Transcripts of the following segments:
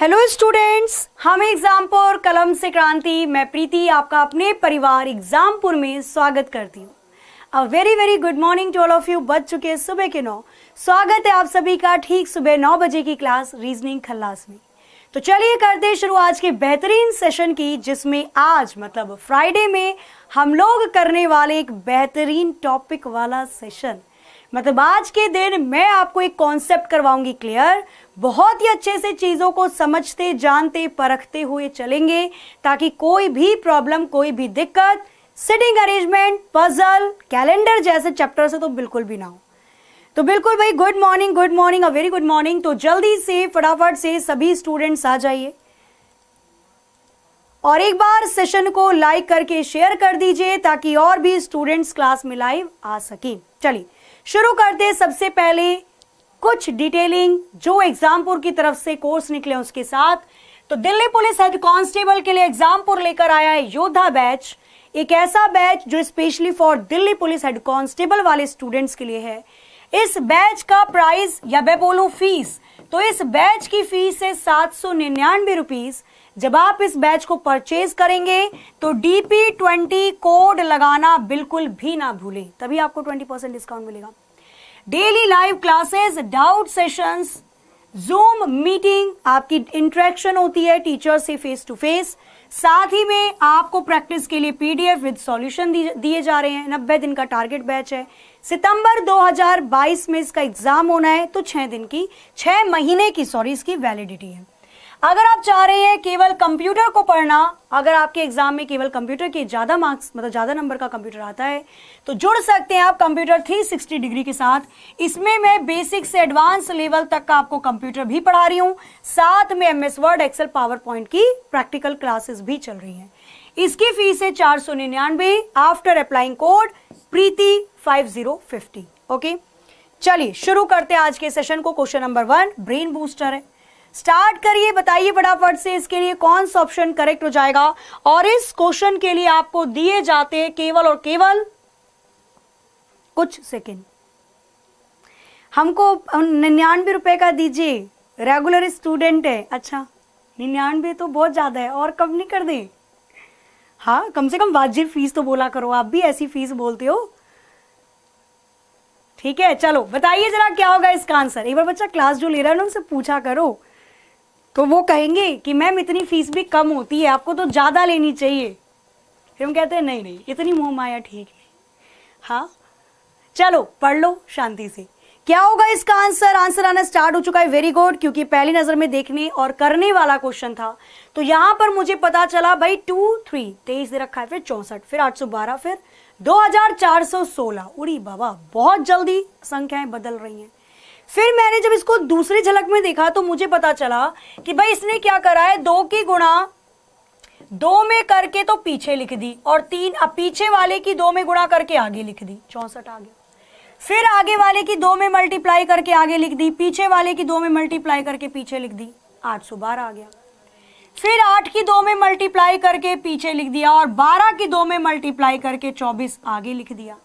Hello students हम एग्जामपुर कलम से क्रांति मैं प्रीति आपका अपने परिवार एग्जामपुर में स्वागत करती हूँ uh very very good morning to all of you बज चुके सुबह के नौ स्वागत है आप सभी का ठीक सुबह नौ बजे की क्लास रीजनिंग खल्लास में तो चलिए करते हैं शुरू आज के बेहतरीन सेशन की जिसमें आज मतलब फ्राइडे में हम लोग करने वाले एक बेहतरीन टॉपिक वाला सेशन मतलब आज के दिन मैं आपको एक कॉन्सेप्ट करवाऊंगी क्लियर बहुत ही अच्छे से चीज़ों को समझते जानते परखते हुए चलेंगे ताकि कोई भी प्रॉब्लम कोई भी दिक्कत सिटिंग अरेंजमेंट पजल कैलेंडर जैसे चैप्टर से तो बिल्कुल भी ना हो तो बिल्कुल भाई good morning good morning uh very good morning तो जल्दी से फटाफट से सभी स्टूडेंट्स आ जाइए और एक बार सेशन को लाइक करके शेयर कर दीजिए ताकि और भी स्टूडेंट्स क्लास में लाइव आ सके चलिए शुरू करते सबसे पहले कुछ डिटेलिंग जो एग्जामपुर की तरफ से कोर्स निकले उसके साथ तो दिल्ली पुलिस हेड कांस्टेबल के लिए एग्जामपुर लेकर आया है योद्धा बैच एक ऐसा बैच जो specially for Delhi police head constable वाले स्टूडेंट्स के लिए है इस बैच का प्राइस या मैं बोलू फीस तो इस बैच की फीस है सात सौ निन्यानवे रुपीज जब आप इस बैच को परचेज करेंगे तो डीपी ट्वेंटी कोड लगाना बिल्कुल भी ना भूलें तभी आपको ट्वेंटी परसेंट डिस्काउंट मिलेगा daily live classes doubt sessions zoom meeting आपकी इंट्रैक्शन होती है टीचर से फेस टू फेस साथ ही में आपको प्रैक्टिस के लिए पीडीएफ विद सॉल्यूशन दिए जा रहे हैं नब्बे दिन का टारगेट बैच है सितंबर 2022 में इसका एग्जाम होना है तो छह दिन की छह महीने की सॉरी इसकी वैलिडिटी है अगर आप चाह रहे हैं केवल कंप्यूटर को पढ़ना अगर आपके एग्जाम में केवल कंप्यूटर के ज्यादा मार्क्स मतलब ज्यादा नंबर का कंप्यूटर आता है तो जुड़ सकते हैं आप कंप्यूटर 360 डिग्री के साथ इसमें मैं बेसिक से एडवांस लेवल तक का आपको कंप्यूटर भी पढ़ा रही हूं साथ में MS Word Excel PowerPoint की प्रैक्टिकल क्लासेस भी चल रही है इसकी फीस है चार सौ after applying code Preeti five zero fifty okay चलिए शुरू करते हैं आज के सेशन को question number one brain booster है स्टार्ट करिए बताइए फटाफट से इसके लिए कौन सा ऑप्शन करेक्ट हो जाएगा और इस क्वेश्चन के लिए आपको दिए जाते हैं केवल और केवल कुछ सेकेंड हमको निन्यानवे रुपए का दीजिए रेगुलर स्टूडेंट है अच्छा निन्यानवे तो बहुत ज़्यादा है और कम नहीं कर दे हाँ कम से कम वाजिब फीस तो बोला करो आप भी ऐसी फीस बोलते हो ठीक है चलो बताइए जरा क्या होगा इसका आंसर एक बार बच्चा क्लास जो ले रहा है ना उनसे पूछा करो तो वो कहेंगे कि मैम इतनी फीस भी कम होती है आपको तो ज़्यादा लेनी चाहिए फिर हम कहते हैं नहीं नहीं इतनी मोह माया ठीक नहीं हाँ चलो पढ़ लो शांति से क्या होगा इसका आंसर आंसर आना स्टार्ट हो चुका है वेरी गुड क्योंकि पहली नजर में देखने और करने वाला क्वेश्चन था तो यहां पर मुझे पता चला भाई टू थ्री तेईस दे रखा है फिर चौसठ फिर आठ सौ बारह फिर दो हजार चार सौ सोलह उड़ी बाबा बहुत जल्दी संख्याएं बदल रही हैं फिर मैंने जब इसको दूसरी झलक में देखा तो मुझे पता चला कि भाई इसने क्या करा है दो की गुणा दो में करके तो पीछे लिख दी और तीन अब पीछे वाले की दो में गुणा करके आगे लिख दी चौसठ आ गया फिर आगे वाले की दो में मल्टीप्लाई करके आगे लिख दी पीछे वाले की दो में मल्टीप्लाई करके पीछे लिख दी आठ सौ बारह आ गया फिर आठ की दो में मल्टीप्लाई करके पीछे लिख दिया और बारह की दो में मल्टीप्लाई करके चौबीस आगे लिख दिया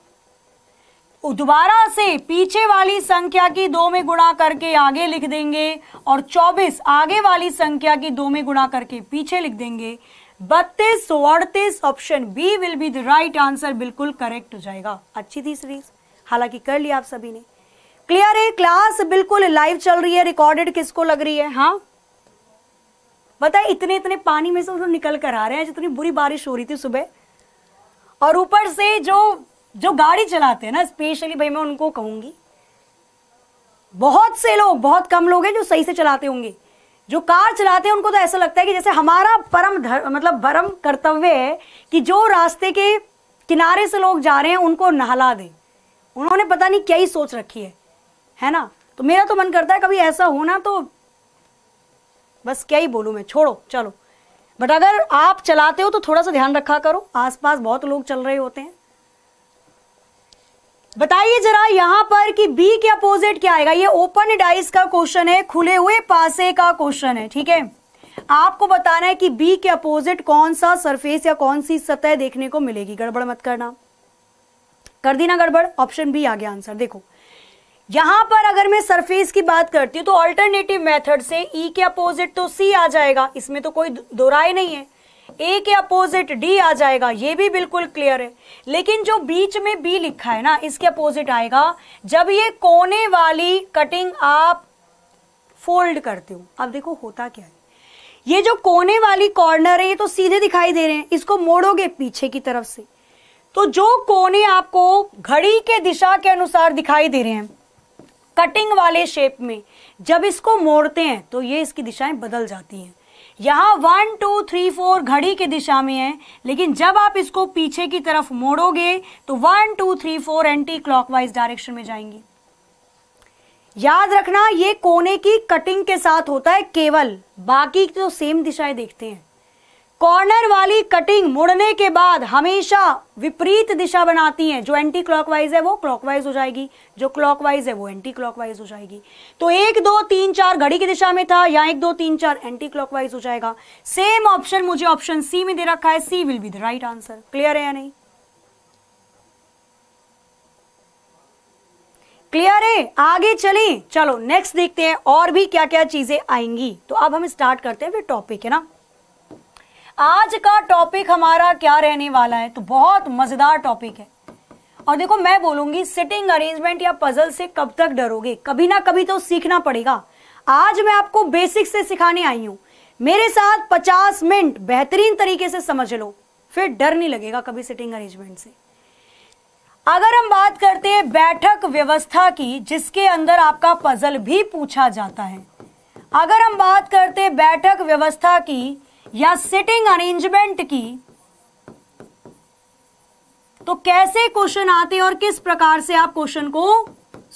दोबारा से पीछे वाली संख्या की दो में गुणा करके आगे लिख देंगे और 24 आगे वाली संख्या की दो में गुणा करके पीछे लिख देंगे बत्तीस सो अड़तीस option B will be the right answer बिल्कुल करेक्ट हो जाएगा अच्छी थी सीरीज हालांकि कर लिया आप सभी ने क्लियर है क्लास बिल्कुल लाइव चल रही है रिकॉर्डेड किसको लग रही है हाँ बताए इतने इतने पानी में से तो निकल कर आ रहे हैं जितनी बुरी बारिश हो रही थी सुबह और ऊपर से जो जो गाड़ी चलाते हैं ना स्पेशली भाई मैं उनको कहूंगी बहुत से लोग बहुत कम लोग हैं जो सही से चलाते होंगे जो कार चलाते हैं उनको तो ऐसा लगता है कि जैसे हमारा परम धर, मतलब भरम कर्तव्य है कि जो रास्ते के किनारे से लोग जा रहे हैं उनको नहला दें उन्होंने पता नहीं क्या ही सोच रखी है है ना तो मेरा तो मन करता है कभी ऐसा हो ना तो बस क्या ही बोलूँ मैं छोड़ो चलो बट अगर आप चलाते हो तो थोड़ा सा ध्यान रखा करो आसपास बहुत लोग चल रहे होते हैं बताइए जरा यहाँ पर कि बी के अपोजिट क्या आएगा ये ओपन डाइस का क्वेश्चन है खुले हुए पासे का क्वेश्चन है ठीक है आपको बताना है कि बी के अपोजिट कौन सा सरफेस या कौन सी सतह देखने को मिलेगी गड़बड़ मत करना कर दी ना गड़बड़ ऑप्शन बी आ गया आंसर देखो यहां पर अगर मैं सरफेस की बात करती हूँ तो ऑल्टरनेटिव मेथड से ई e के अपोजिट तो सी आ जाएगा इसमें तो कोई दो राय नहीं है ए के अपोजिट डी आ जाएगा ये भी बिल्कुल क्लियर है लेकिन जो बीच में बी लिखा है ना इसके अपोजिट आएगा जब ये कोने वाली कटिंग आप फोल्ड करते हो अब देखो होता क्या है ये जो कोने वाली कॉर्नर है ये तो सीधे दिखाई दे रहे हैं इसको मोड़ोगे पीछे की तरफ से तो जो कोने आपको घड़ी के दिशा के अनुसार दिखाई दे रहे हैं कटिंग वाले शेप में जब इसको मोड़ते हैं तो ये इसकी दिशाएं बदल जाती हैं यहाँ वन टू थ्री फोर घड़ी की दिशा में है लेकिन जब आप इसको पीछे की तरफ मोड़ोगे तो one two three four anticlockwise direction में जाएंगी याद रखना ये कोने की कटिंग के साथ होता है केवल बाकी तो सेम दिशाएं देखते हैं कॉर्नर वाली कटिंग मुड़ने के बाद हमेशा विपरीत दिशा बनाती है जो एंटी क्लॉकवाइज है वो क्लॉकवाइज हो जाएगी जो क्लॉकवाइज है वो एंटी क्लॉकवाइज हो जाएगी तो एक दो तीन चार घड़ी की दिशा में था या एक दो तीन चार एंटी क्लॉकवाइज हो जाएगा सेम ऑप्शन मुझे ऑप्शन सी में दे रखा है C will be the right answer clear है या नहीं क्लियर है आगे चले चलो नेक्स्ट देखते हैं और भी क्या क्या चीजें आएंगी तो अब हम स्टार्ट करते हैं फिर टॉपिक है ना आज का टॉपिक हमारा क्या रहने वाला है तो बहुत मजेदार टॉपिक है और देखो मैं बोलूंगी सिटिंग अरेंजमेंट या पजल से कब तक डरोगे कभी ना कभी तो सीखना पड़ेगा आज मैं आपको बेसिक से सिखाने आई हूं मेरे साथ 50 मिनट बेहतरीन तरीके से समझ लो फिर डर नहीं लगेगा कभी सिटिंग अरेंजमेंट से अगर हम बात करते हैं बैठक व्यवस्था की जिसके अंदर आपका पजल भी पूछा जाता है अगर हम बात करते बैठक व्यवस्था की या सिटिंग अरेंजमेंट की तो कैसे क्वेश्चन आते हैं और किस प्रकार से आप क्वेश्चन को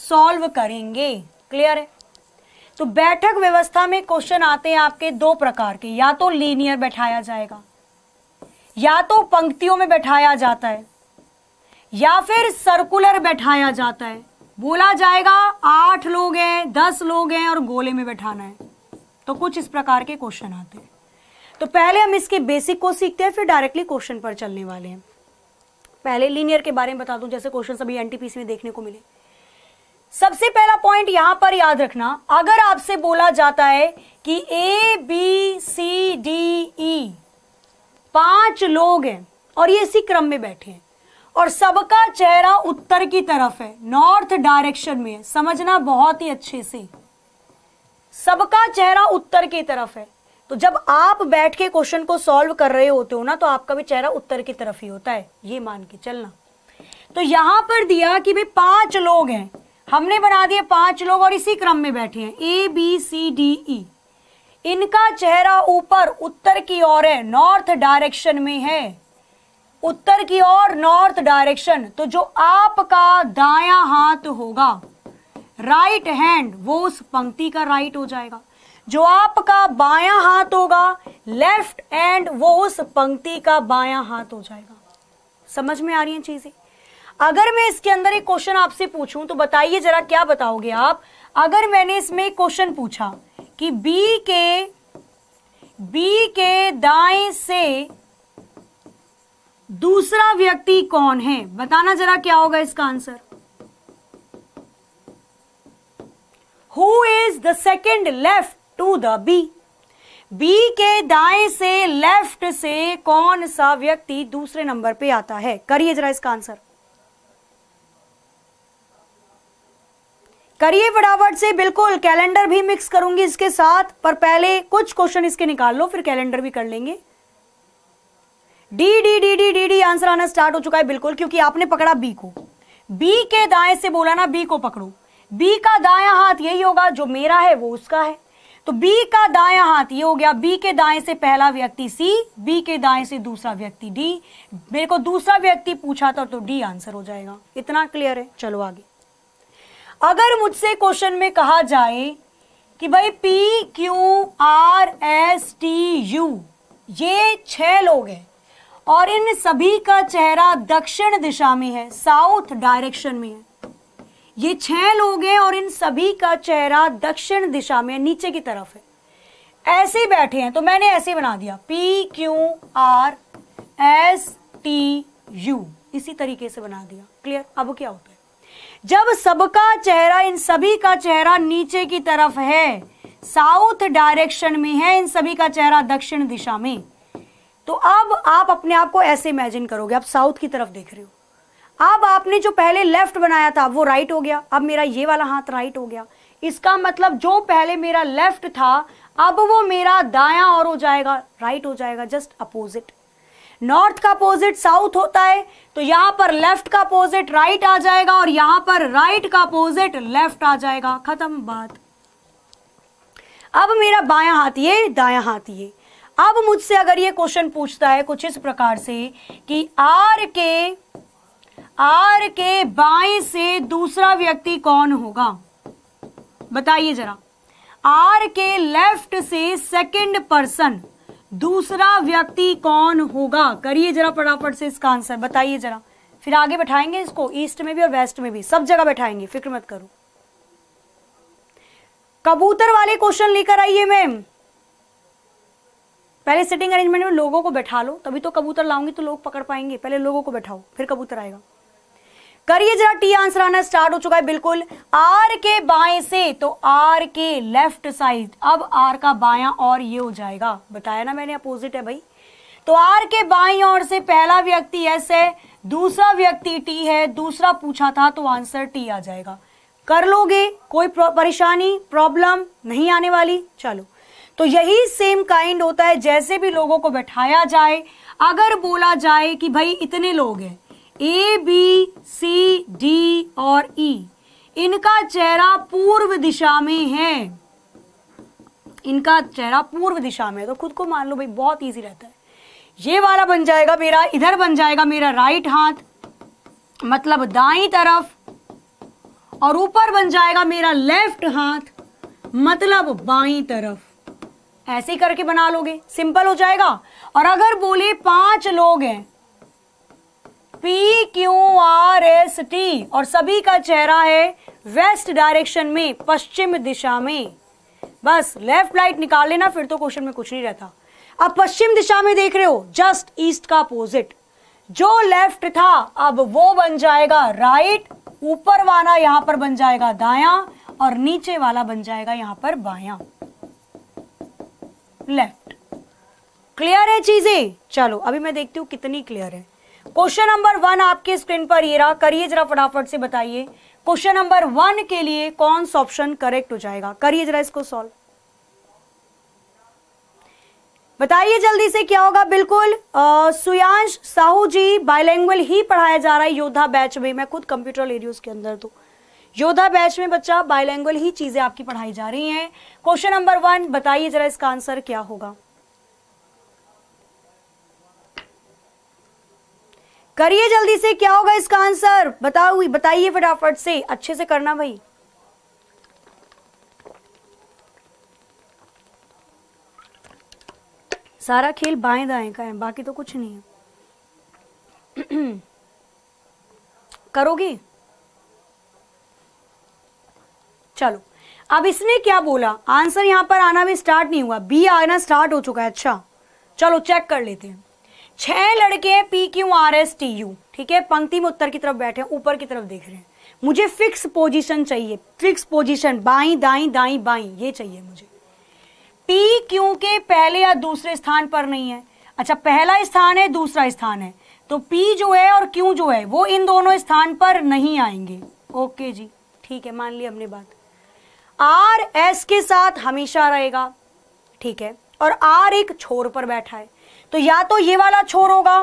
सॉल्व करेंगे क्लियर है तो बैठक व्यवस्था में क्वेश्चन आते हैं आपके दो प्रकार के या तो लीनियर बैठाया जाएगा या तो पंक्तियों में बैठाया जाता है या फिर सर्कुलर बैठाया जाता है बोला जाएगा आठ लोग हैं दस लोग हैं और गोले में बैठाना है तो कुछ इस प्रकार के क्वेश्चन आते हैं तो पहले हम इसके बेसिक को सीखते हैं फिर डायरेक्टली क्वेश्चन पर चलने वाले हैं पहले लीनियर के बारे में बता दूं जैसे क्वेश्चन अभी एनटीपीसी में देखने को मिले सबसे पहला पॉइंट यहां पर याद रखना अगर आपसे बोला जाता है कि ए बी सी डी ई पांच लोग हैं और ये इसी क्रम में बैठे हैं और सबका चेहरा उत्तर की तरफ है नॉर्थ डायरेक्शन में है समझना बहुत ही अच्छे से सबका चेहरा उत्तर की तरफ है तो जब आप बैठ के क्वेश्चन को सॉल्व कर रहे होते हो ना तो आपका भी चेहरा उत्तर की तरफ ही होता है ये मान के चलना तो यहां पर दिया कि भाई पांच लोग हैं हमने बना दिए पांच लोग और इसी क्रम में बैठे हैं ए बी सी डी ई इनका चेहरा ऊपर उत्तर की ओर है नॉर्थ डायरेक्शन में है उत्तर की ओर नॉर्थ डायरेक्शन तो जो आपका दाया हाथ होगा राइट हैंड वो उस पंक्ति का राइट हो जाएगा जो आपका बाया हाथ होगा लेफ्ट एंड वो उस पंक्ति का बाया हाथ हो जाएगा समझ में आ रही है चीजें अगर मैं इसके अंदर एक क्वेश्चन आपसे पूछूं तो बताइए जरा क्या बताओगे आप अगर मैंने इसमें क्वेश्चन पूछा कि बी के बी के दाएं से दूसरा व्यक्ति कौन है बताना जरा क्या होगा इसका answer who is the second left to the B B के दाएं से लेफ्ट से कौन सा व्यक्ति दूसरे नंबर पे आता है करिए जरा इसका आंसर करिए फटाफट से बिल्कुल कैलेंडर भी मिक्स करूंगी इसके साथ पर पहले कुछ क्वेश्चन इसके निकाल लो फिर कैलेंडर भी कर लेंगे D D D D D D answer आना स्टार्ट हो चुका है बिल्कुल क्योंकि आपने पकड़ा बी को बी के दाएं से बोला ना बी को पकड़ो बी का दाया हाथ यही होगा जो मेरा है वो उसका है तो बी का दाया हाथ ये हो गया बी के दाएं से पहला व्यक्ति सी बी के दाएं से दूसरा व्यक्ति डी मेरे को दूसरा व्यक्ति पूछा था तो डी आंसर हो जाएगा इतना क्लियर है चलो आगे अगर मुझसे क्वेश्चन में कहा जाए कि भाई P Q R S T U ये छह लोग हैं और इन सभी का चेहरा दक्षिण दिशा में है साउथ डायरेक्शन में है ये छह लोग हैं और इन सभी का चेहरा दक्षिण दिशा में नीचे की तरफ है ऐसे बैठे हैं तो मैंने ऐसे बना दिया P Q R S T U इसी तरीके से बना दिया क्लियर अब क्या होता है जब सबका चेहरा इन सभी का चेहरा नीचे की तरफ है साउथ डायरेक्शन में है इन सभी का चेहरा दक्षिण दिशा में तो अब आप अपने आप को ऐसे इमेजिन करोगे आप साउथ की तरफ देख रहे हो अब आपने जो पहले लेफ्ट बनाया था वो राइट हो गया अब मेरा ये वाला हाथ राइट हो गया इसका मतलब जो पहले मेरा लेफ्ट था अब वो मेरा दाया और हो जाएगा राइट हो जाएगा जस्ट अपोजिट नॉर्थ का अपोजिट साउथ होता है तो यहां पर लेफ्ट का अपोजिट राइट आ जाएगा और यहां पर राइट का अपोजिट लेफ्ट आ जाएगा खत्म बात अब मेरा बाया हाथ ये दाया हाथ ये अब मुझसे अगर ये क्वेश्चन पूछता है कुछ इस प्रकार से कि आर के आर के बाएं से दूसरा व्यक्ति कौन होगा बताइए जरा आर के लेफ्ट से सेकंड पर्सन दूसरा व्यक्ति कौन होगा करिए जरा फटाफट से इसका आंसर बताइए जरा फिर आगे बैठाएंगे इसको ईस्ट में भी और वेस्ट में भी सब जगह बैठाएंगे फिक्र मत करो कबूतर वाले क्वेश्चन लेकर आइए मैम पहले सिटिंग अरेंजमेंट में लोगों को बैठा लो तभी तो कबूतर लाऊंगी तो लोग पकड़ पाएंगे पहले लोगों को बैठाओ फिर कबूतर आएगा करिए जरा टी आंसर आना स्टार्ट हो चुका है बिल्कुल आर के बाएं से तो आर के लेफ्ट साइड अब आर का बाया और ये हो जाएगा बताया ना मैंने अपोजिट है भाई तो आर के बाई और से पहला व्यक्ति एस है दूसरा व्यक्ति टी है दूसरा पूछा था तो आंसर टी आ जाएगा कर लोगे कोई परेशानी प्रॉब्लम नहीं आने वाली चलो तो यही सेम काइंड होता है जैसे भी लोगों को बैठाया जाए अगर बोला जाए कि भाई इतने लोग हैं ए बी सी डी और ई e. इनका चेहरा पूर्व दिशा में है इनका चेहरा पूर्व दिशा में है तो खुद को मान लो भाई बहुत इजी रहता है ये वाला बन जाएगा मेरा इधर बन जाएगा मेरा राइट हाथ मतलब दाई तरफ और ऊपर बन जाएगा मेरा लेफ्ट हाथ मतलब बाई तरफ ऐसे करके बना लोगे सिंपल हो जाएगा और अगर बोले पांच लोग हैं P Q R S T और सभी का चेहरा है वेस्ट डायरेक्शन में पश्चिम दिशा में बस लेफ्ट राइट निकाल लेना फिर तो क्वेश्चन में कुछ नहीं रहता अब पश्चिम दिशा में देख रहे हो जस्ट ईस्ट का अपोजिट जो लेफ्ट था अब वो बन जाएगा राइट ऊपर वाला यहां पर बन जाएगा दाया और नीचे वाला बन जाएगा यहां पर बाया लेफ्ट क्लियर है चीजें चलो अभी मैं देखती हूं कितनी क्लियर है क्वेश्चन नंबर वन आपके स्क्रीन पर ये रहा करिए जरा फटाफट से बताइए क्वेश्चन नंबर वन के लिए कौन सा ऑप्शन करेक्ट हो जाएगा करिए जरा इसको सॉल्व बताइए जल्दी से क्या होगा बिल्कुल सुयांश साहू जी बायलैंग्वेज ही पढ़ाया जा रहा है योद्धा बैच में मैं खुद कंप्यूटर एरियोज के अंदर तो योद्धा बैच में बच्चा बायलैंग्वेज ही चीजें आपकी पढ़ाई जा रही हैं क्वेश्चन नंबर वन बताइए जरा इसका आंसर क्या होगा करिए जल्दी से क्या होगा इसका आंसर बताओ बताइए फटाफट से अच्छे से करना भाई सारा खेल बाएं दाएं का है बाकी तो कुछ नहीं है करोगे चलो अब इसने क्या बोला आंसर यहां पर आना भी स्टार्ट नहीं हुआ बी आना स्टार्ट हो चुका है अच्छा चलो चेक कर लेते हैं छह लड़के P Q R S T U ठीक है पंक्ति में उत्तर की तरफ बैठे ऊपर की तरफ देख रहे हैं मुझे फिक्स पोजीशन चाहिए फिक्स पोजीशन बाई दाई दाई बाई ये चाहिए मुझे पी क्यू के पहले या दूसरे स्थान पर नहीं है अच्छा पहला स्थान है दूसरा स्थान है तो पी जो है और क्यू जो है वो इन दोनों स्थान पर नहीं आएंगे ओके जी ठीक है मान ली हमने बात आर एस के साथ हमेशा रहेगा ठीक है और आर एक छोर पर बैठा है तो या तो ये वाला छोर होगा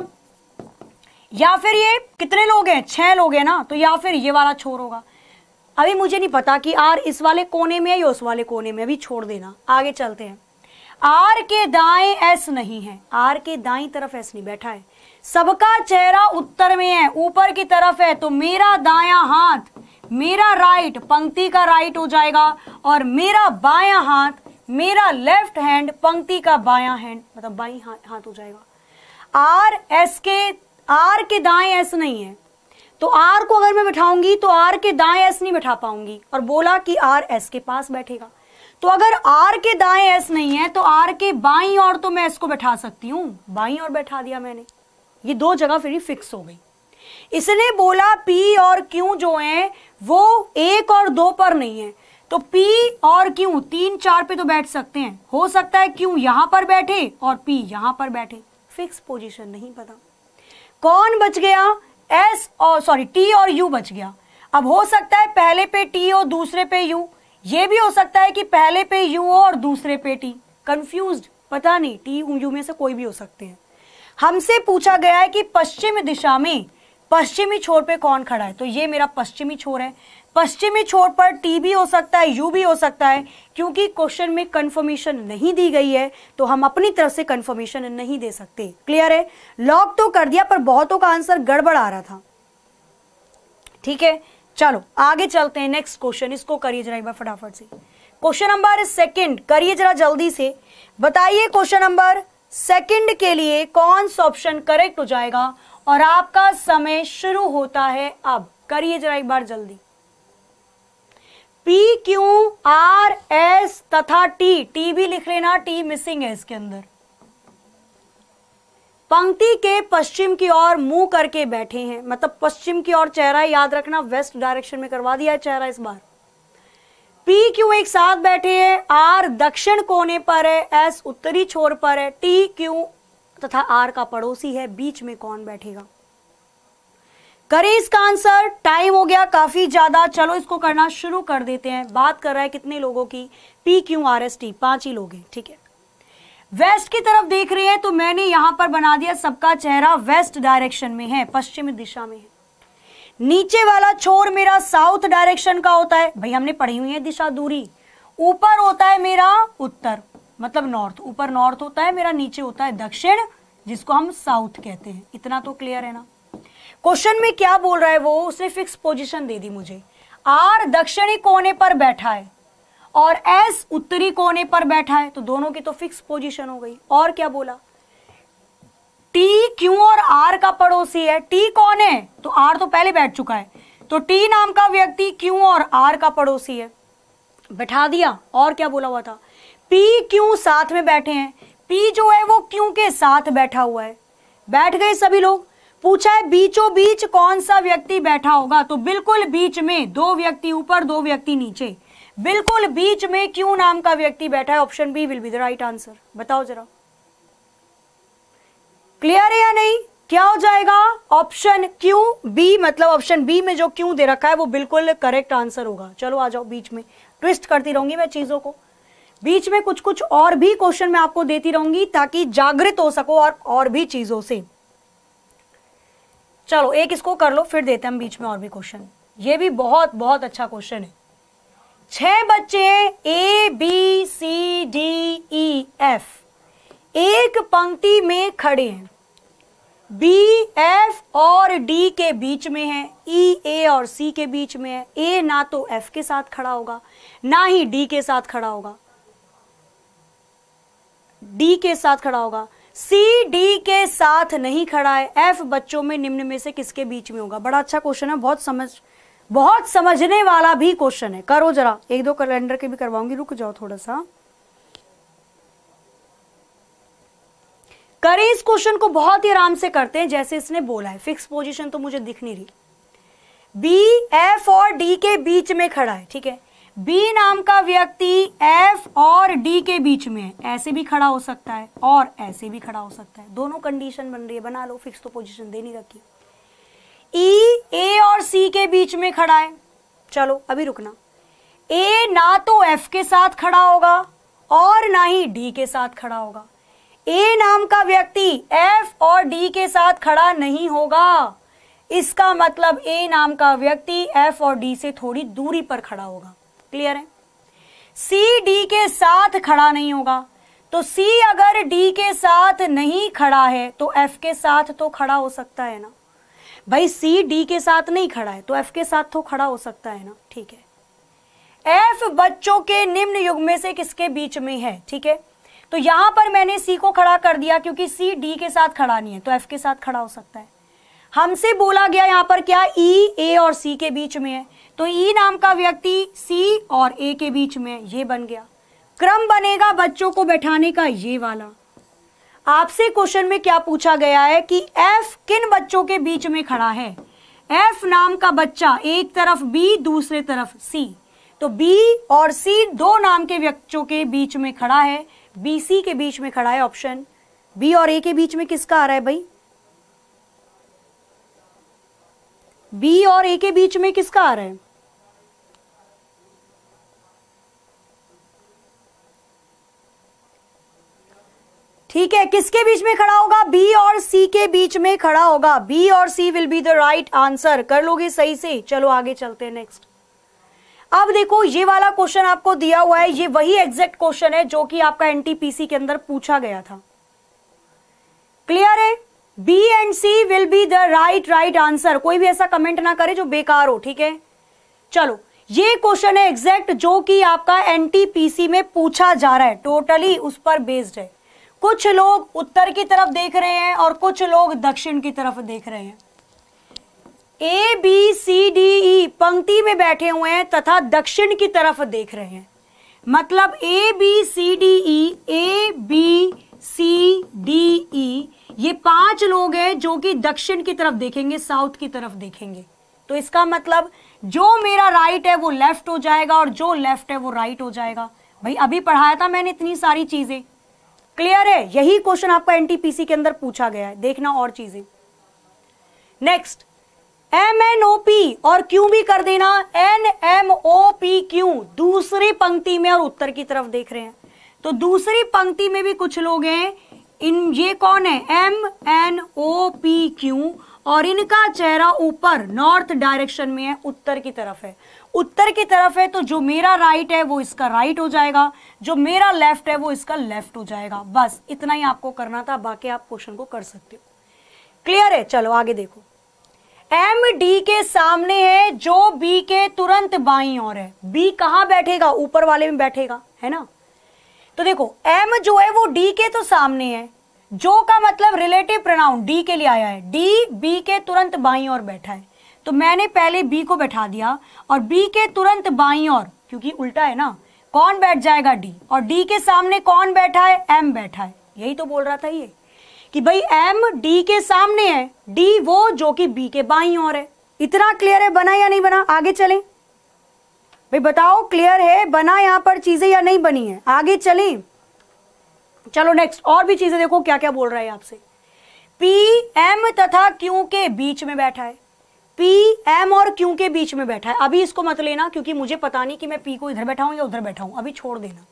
या फिर ये कितने लोग हैं छह लोग हैं ना तो या फिर ये वाला छोर होगा अभी मुझे नहीं पता कि आर इस वाले कोने में है या उस वाले कोने में अभी छोड़ देना आगे चलते हैं आर के दाएं एस नहीं है आर के दाई तरफ एस नहीं बैठा है सबका चेहरा उत्तर में है ऊपर की तरफ है तो मेरा दाया हाथ मेरा राइट पंक्ति का राइट हो जाएगा और मेरा बाया हाथ मेरा लेफ्ट हैंड पंक्ति का बाया हैंड मतलब बाई हा, हाथ हो जाएगा आर एस के आर के दाएं एस नहीं है तो आर को अगर मैं बैठाऊंगी तो आर के दाएं एस नहीं बैठा पाऊंगी और बोला कि आर एस के पास बैठेगा तो अगर आर के दाएं एस नहीं है तो आर के बाई और तो मैं एस को बैठा सकती हूँ बाई और बैठा दिया मैंने ये दो जगह फिर फिक्स हो गई इसने बोला पी और क्यू जो है वो एक और दो पर नहीं है तो P और Q तीन चार पे तो बैठ सकते हैं हो सकता है Q यहां पर बैठे और P यहां पर बैठे फिक्स पोजीशन नहीं पता कौन बच गया S और सॉरी T और U बच गया अब हो सकता है पहले पे T और दूसरे पे U ये भी हो सकता है कि पहले पे U हो और दूसरे पे T कंफ्यूज पता नहीं T U में से कोई भी हो सकते हैं हमसे पूछा गया है कि पश्चिम दिशा में पश्चिमी छोर पे कौन खड़ा है तो ये मेरा पश्चिमी छोर है पश्चिमी छोर पर टी भी हो सकता है यू भी हो सकता है क्योंकि क्वेश्चन में कंफर्मेशन नहीं दी गई है तो हम अपनी तरफ से कंफर्मेशन नहीं दे सकते क्लियर है लॉक तो कर दिया पर बहुतों का आंसर गड़बड़ आ रहा था ठीक है चलो आगे चलते हैं नेक्स्ट क्वेश्चन इसको करिए जरा एक बार फटाफट से क्वेश्चन नंबर सेकंड करिए जरा जल्दी से बताइए क्वेश्चन नंबर सेकंड के लिए कौन सा ऑप्शन करेक्ट हो जाएगा और आपका समय शुरू होता है अब करिए जरा एक बार जल्दी पी क्यू आर एस तथा टी टी भी लिख लेना टी मिसिंग है इसके अंदर पंक्ति के पश्चिम की ओर मुंह करके बैठे हैं मतलब पश्चिम की ओर चेहरा याद रखना वेस्ट डायरेक्शन में करवा दिया है चेहरा इस बार पी क्यू एक साथ बैठे हैं आर दक्षिण कोने पर है एस उत्तरी छोर पर है टी क्यू तथा आर का पड़ोसी है बीच में कौन बैठेगा करें इसका आंसर टाइम हो गया काफी ज्यादा चलो इसको करना शुरू कर देते हैं बात कर रहा है कितने लोगों की P Q R S T पांच ही लोग हैं ठीक है वेस्ट की तरफ देख रहे हैं तो मैंने यहां पर बना दिया सबका चेहरा वेस्ट डायरेक्शन में है पश्चिमी दिशा में है नीचे वाला छोर मेरा साउथ डायरेक्शन का होता है भाई हमने पढ़ी हुई है दिशा दूरी ऊपर होता है मेरा उत्तर मतलब नॉर्थ ऊपर नॉर्थ होता है मेरा नीचे होता है दक्षिण जिसको हम साउथ कहते हैं इतना तो क्लियर है ना क्वेश्चन में क्या बोल रहा है वो उसने फिक्स पोजिशन दे दी मुझे आर दक्षिणी कोने पर बैठा है और एस उत्तरी कोने पर बैठा है तो दोनों की तो फिक्स पोजिशन हो गई और क्या बोला टी क्यू और आर का पड़ोसी है टी कौन है तो आर तो पहले बैठ चुका है तो टी नाम का व्यक्ति क्यू और आर का पड़ोसी है बैठा दिया और क्या बोला हुआ था पी क्यू साथ में बैठे हैं पी जो है वो क्यू के साथ बैठा हुआ है बैठ गए सभी लोग पूछा है बीचों बीच कौन सा व्यक्ति बैठा होगा तो बिल्कुल बीच में दो व्यक्ति ऊपर दो व्यक्ति नीचे बिल्कुल बीच में क्यों नाम का व्यक्ति बैठा है option B will be the right answer बताओ जरा क्लियर है या नहीं क्या हो जाएगा ऑप्शन क्यू बी मतलब ऑप्शन बी में जो क्यों दे रखा है वो बिल्कुल करेक्ट आंसर होगा चलो आ जाओ बीच में ट्विस्ट करती रहूंगी मैं चीजों को बीच में कुछ कुछ और भी क्वेश्चन मैं आपको देती रहूंगी ताकि जागृत हो सको और और भी चीजों से चलो एक इसको कर लो फिर देते हैं हम बीच में और भी क्वेश्चन ये भी बहुत बहुत अच्छा क्वेश्चन है छह बच्चे A B C D E F एक पंक्ति में खड़े हैं बी एफ और डी के बीच में है ई e, ए और सी के बीच में है ए ना तो एफ के साथ खड़ा होगा ना ही डी के साथ खड़ा होगा डी के साथ खड़ा होगा सी डी के साथ नहीं खड़ा है एफ बच्चों में निम्न में से किसके बीच में होगा बड़ा अच्छा क्वेश्चन है बहुत समझ बहुत समझने वाला भी क्वेश्चन है करो जरा एक दो कैलेंडर के भी करवाऊंगी रुक जाओ थोड़ा सा करें इस क्वेश्चन को बहुत ही आराम से करते हैं जैसे इसने बोला है फिक्स पोजिशन तो मुझे दिख नहीं रही बी एफ और डी के बीच में खड़ा है ठीक है बी नाम का व्यक्ति एफ और डी के बीच में है ऐसे भी खड़ा हो सकता है और ऐसे भी खड़ा हो सकता है दोनों कंडीशन बन रही है बना लो फिक्स तो पोजीशन दे नहीं रखी ई e, ए और सी के बीच में खड़ा है चलो अभी रुकना ए ना तो एफ के साथ खड़ा होगा और ना ही डी के साथ खड़ा होगा ए नाम का व्यक्ति एफ और डी के साथ खड़ा नहीं होगा इसका मतलब ए नाम का व्यक्ति एफ और डी से थोड़ी दूरी पर खड़ा होगा क्लियर है सी डी के साथ खड़ा नहीं होगा तो सी अगर डी के साथ नहीं खड़ा है तो एफ के साथ तो खड़ा हो सकता है ना भाई सी डी के साथ नहीं खड़ा है तो एफ के साथ तो खड़ा हो सकता है ना ठीक है एफ बच्चों के निम्न युग में से किसके बीच में है ठीक है तो यहां पर मैंने सी को खड़ा कर दिया क्योंकि सी डी के साथ खड़ा नहीं है तो एफ के साथ खड़ा हो सकता है हमसे बोला गया यहां पर क्या ई e, ए और सी के बीच में है तो ई नाम का व्यक्ति सी और ए के बीच में ये बन गया क्रम बनेगा बच्चों को बैठाने का ये वाला आपसे क्वेश्चन में क्या पूछा गया है कि एफ किन बच्चों के बीच में खड़ा है एफ नाम का बच्चा एक तरफ बी दूसरे तरफ सी तो बी और सी दो नाम के बच्चों के बीच में खड़ा है बी सी के बीच में खड़ा है ऑप्शन बी और ए के बीच में किसका आ रहा है भाई बी और ए के बीच में किसका आ रहा है ठीक है किसके बीच में खड़ा होगा बी और सी के बीच में खड़ा होगा बी और C will be the right answer कर लोगे सही से चलो आगे चलते हैं नेक्स्ट अब देखो ये वाला क्वेश्चन आपको दिया हुआ है ये वही एग्जैक्ट क्वेश्चन है जो कि आपका एनटीपीसी के अंदर पूछा गया था क्लियर है B and C will be the right right answer कोई भी ऐसा कमेंट ना करे जो बेकार हो ठीक है चलो ये क्वेश्चन है एग्जैक्ट जो कि आपका एनटीपीसी में पूछा जा रहा है टोटली उस पर बेस्ड है कुछ लोग उत्तर की तरफ देख रहे हैं और कुछ लोग दक्षिण की तरफ देख रहे हैं ए बी सी डी ई पंक्ति में बैठे हुए हैं तथा दक्षिण की तरफ देख रहे हैं मतलब A B C D E A B C D E ये पांच लोग हैं जो कि दक्षिण की तरफ देखेंगे साउथ की तरफ देखेंगे तो इसका मतलब जो मेरा राइट है वो लेफ्ट हो जाएगा और जो लेफ्ट है वो राइट हो जाएगा भाई अभी पढ़ाया था मैंने इतनी सारी चीज़ें क्लियर है यही क्वेश्चन आपका एनटीपीसी के अंदर पूछा गया है देखना और चीजें next M N O P और क्यू भी कर देना N M O P Q दूसरी पंक्ति में और उत्तर की तरफ देख रहे हैं तो दूसरी पंक्ति में भी कुछ लोग हैं इन ये कौन है M N O P Q और इनका चेहरा ऊपर नॉर्थ डायरेक्शन में है उत्तर की तरफ है उत्तर की तरफ है तो जो मेरा राइट है वो इसका राइट हो जाएगा जो मेरा लेफ्ट है वो इसका लेफ्ट हो जाएगा बस इतना ही आपको करना था बाकी आप क्वेश्चन को कर सकते हो क्लियर है चलो आगे देखो एम डी के सामने है जो बी के तुरंत बाई और है बी कहां बैठेगा ऊपर वाले में बैठेगा है ना तो देखो एम जो है वो डी के तो सामने है जो का मतलब रिलेटिव प्रोनाउन डी के लिए आया है डी बी के तुरंत बाई और बैठा है तो मैंने पहले बी को बैठा दिया और बी के तुरंत बाई और क्योंकि उल्टा है ना कौन बैठ जाएगा डी और डी के सामने कौन बैठा है एम बैठा है यही तो बोल रहा था ये कि भाई एम डी के सामने है डी वो जो कि बी के बाई और है इतना क्लियर है बना या नहीं बना आगे चलें भाई बताओ क्लियर है बना यहां पर चीजें या नहीं बनी है आगे चलें चलो नेक्स्ट और भी चीजें देखो क्या क्या बोल रहा है आपसे पी एम तथा क्यू के बीच में बैठा है पी एम और क्यू के बीच में बैठा है अभी इसको मत लेना क्योंकि मुझे पता नहीं कि मैं पी को इधर बैठा हूं या उधर बैठा हूं अभी छोड़ देना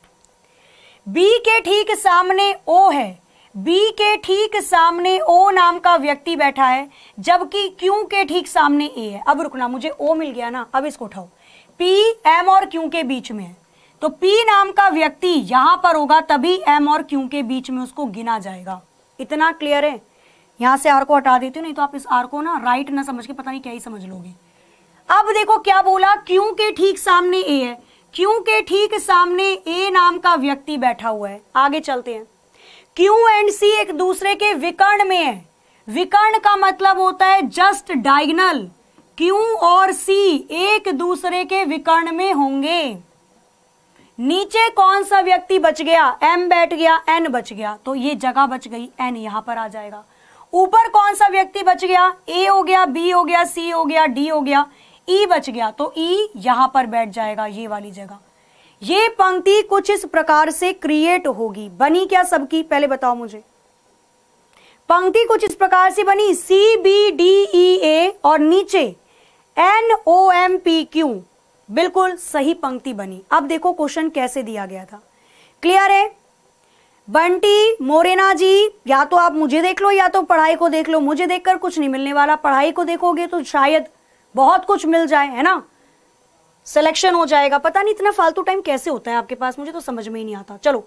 बी के ठीक सामने ओ है बी के ठीक सामने ओ नाम का व्यक्ति बैठा है जबकि क्यू के ठीक सामने ए है अब रुकना मुझे ओ मिल गया ना अब इसको उठाओ पी एम और क्यू के बीच में है तो पी नाम का व्यक्ति यहां पर होगा तभी एम और क्यू के बीच में उसको गिना जाएगा इतना क्लियर है यहां से आर को हटा देती हूँ नहीं तो आप इस आर को ना राइट ना समझ के पता नहीं क्या ही समझ लोगे अब देखो क्या बोला क्यों के ठीक सामने ए है क्यों के ठीक सामने ए नाम का व्यक्ति बैठा हुआ है आगे चलते हैं क्यू एंड सी एक दूसरे के विकर्ण में है विकर्ण का मतलब होता है जस्ट डायगनल क्यू और सी एक दूसरे के विकर्ण में होंगे नीचे कौन सा व्यक्ति बच गया एम बैठ गया एन बच गया तो ये जगह बच गई एन यहां पर आ जाएगा ऊपर कौन सा व्यक्ति बच गया ए हो गया बी हो गया सी हो गया डी हो गया ई e बच गया तो ई e यहां पर बैठ जाएगा ये वाली जगह ये पंक्ति कुछ इस प्रकार से क्रिएट होगी बनी क्या सबकी पहले बताओ मुझे पंक्ति कुछ इस प्रकार से बनी सी बी डी ई ए और नीचे N O M P Q बिल्कुल सही पंक्ति बनी अब देखो क्वेश्चन कैसे दिया गया था क्लियर है बंटी मोरेना जी या तो आप मुझे देख लो या तो पढ़ाई को देख लो मुझे देखकर कुछ नहीं मिलने वाला पढ़ाई को देखोगे तो शायद बहुत कुछ मिल जाए है ना सिलेक्शन हो जाएगा पता नहीं इतना फालतू टाइम कैसे होता है आपके पास मुझे तो समझ में ही नहीं आता चलो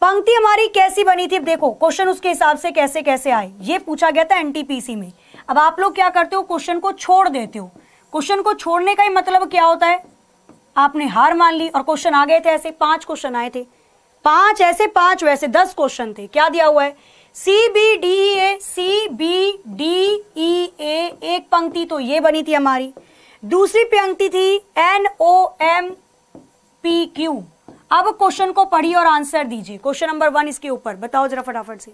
पंक्ति हमारी कैसी बनी थी देखो क्वेश्चन उसके हिसाब से कैसे कैसे आए ये पूछा गया था एनटीपीसी में अब आप लोग क्या करते हो क्वेश्चन को छोड़ देते हो क्वेश्चन को छोड़ने का ही मतलब क्या होता है आपने हार मान ली और क्वेश्चन आ गए थे ऐसे पांच क्वेश्चन आए थे पांच ऐसे पांच वैसे दस क्वेश्चन थे क्या दिया हुआ है C B D A C B D E A एक पंक्ति तो ये बनी थी हमारी दूसरी पंक्ति थी N O M P Q अब क्वेश्चन को पढ़िए और आंसर दीजिए क्वेश्चन नंबर वन इसके ऊपर बताओ जरा फटाफट से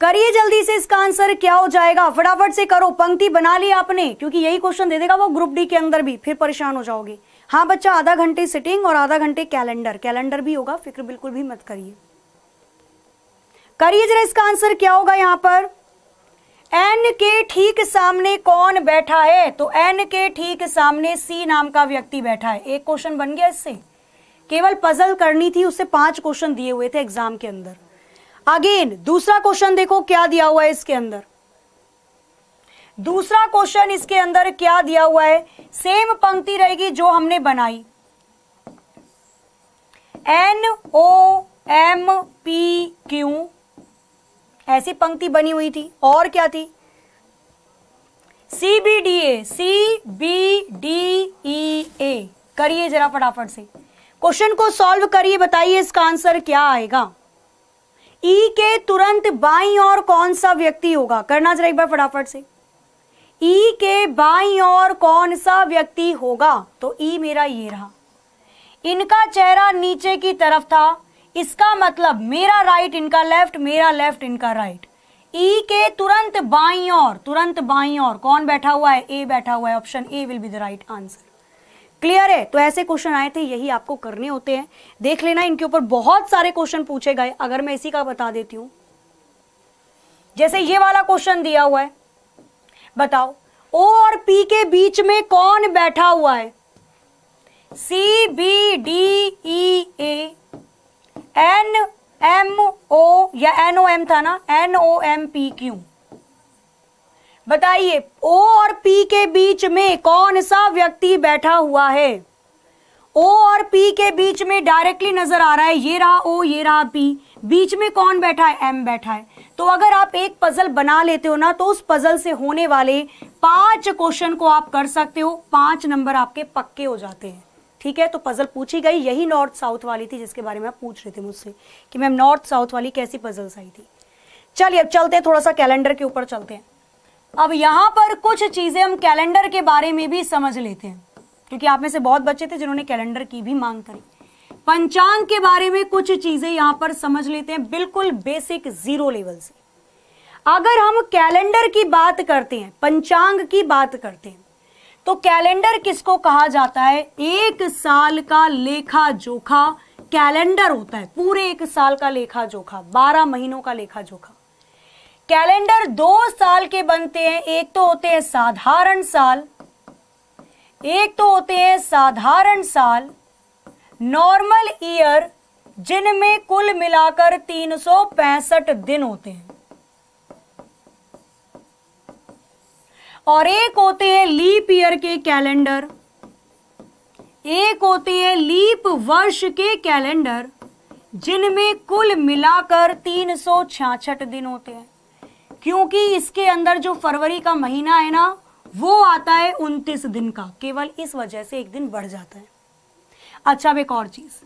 करिए जल्दी से इसका आंसर क्या हो जाएगा फटाफट से करो पंक्ति बना ली आपने क्योंकि यही क्वेश्चन दे देगा वो ग्रुप डी के अंदर भी फिर परेशान हो जाओगे हाँ बच्चा आधा घंटे सिटिंग और आधा घंटे कैलेंडर कैलेंडर भी होगा फिक्र बिल्कुल भी मत करिए करिए जरा इसका आंसर क्या होगा यहां पर एन के ठीक सामने कौन बैठा है तो एन के ठीक सामने सी नाम का व्यक्ति बैठा है एक क्वेश्चन बन गया इससे केवल पजल करनी थी उससे पांच क्वेश्चन दिए हुए थे एग्जाम के अंदर अगेन दूसरा क्वेश्चन देखो क्या दिया हुआ है इसके अंदर दूसरा क्वेश्चन इसके अंदर क्या दिया हुआ है सेम पंक्ति रहेगी जो हमने बनाई N O M P Q ऐसी पंक्ति बनी हुई थी और क्या थी C B D A C B D E A करिए जरा फटाफट से क्वेश्चन को सॉल्व करिए बताइए इसका आंसर क्या आएगा ई e के तुरंत बाई और कौन सा व्यक्ति होगा करना जरा एक बार फटाफट से ई के बाई और कौन सा व्यक्ति होगा तो ई मेरा ये रहा इनका चेहरा नीचे की तरफ था इसका मतलब मेरा राइट इनका लेफ्ट मेरा लेफ्ट इनका राइट ई के तुरंत बाई और तुरंत बाई और कौन बैठा हुआ है ए बैठा हुआ है option A will be the right answer clear है तो ऐसे क्वेश्चन आए थे यही आपको करने होते हैं देख लेना इनके ऊपर बहुत सारे क्वेश्चन पूछे गए अगर मैं इसी का बता देती हूं जैसे ये वाला क्वेश्चन दिया हुआ है बताओ ओ और पी के बीच में कौन बैठा हुआ है C B D E A N M O या एन ओ एम था ना N O M P Q बताइए ओ और पी के बीच में कौन सा व्यक्ति बैठा हुआ है ओ और पी के बीच में डायरेक्टली नजर आ रहा है ये रहा ओ ये रहा पी बीच में कौन बैठा है एम बैठा है तो अगर आप एक पजल बना लेते हो ना तो उस पजल से होने वाले पांच क्वेश्चन को आप कर सकते हो पांच नंबर आपके पक्के हो जाते हैं ठीक है तो पजल पूछी गई यही नॉर्थ साउथ वाली थी जिसके बारे में आप पूछ रहे थे मुझसे कि मैम नॉर्थ साउथ वाली कैसी पजल्स आई थी चलिए अब चलते हैं थोड़ा सा कैलेंडर के ऊपर चलते हैं अब यहां पर कुछ चीजें हम कैलेंडर के बारे में भी समझ लेते हैं क्योंकि आप में से बहुत बच्चे थे जिन्होंने कैलेंडर की भी मांग करी पंचांग के बारे में कुछ चीजें यहां पर समझ लेते हैं बिल्कुल बेसिक जीरो लेवल से अगर हम कैलेंडर की बात करते हैं पंचांग की बात करते हैं तो कैलेंडर किसको कहा जाता है एक साल का लेखा जोखा कैलेंडर होता है पूरे एक साल का लेखा जोखा बारह महीनों का लेखा जोखा कैलेंडर दो साल के बनते हैं एक तो होते हैं साधारण साल एक तो होते हैं साधारण साल नॉर्मल ईयर जिनमें कुल मिलाकर तीन दिन होते हैं और एक होते हैं लीप ईयर के कैलेंडर एक होते हैं लीप वर्ष के कैलेंडर जिनमें कुल मिलाकर तीन दिन होते हैं क्योंकि इसके अंदर जो फरवरी का महीना है ना वो आता है उनतीस दिन का केवल इस वजह से एक दिन बढ़ जाता है अच्छा एक और चीज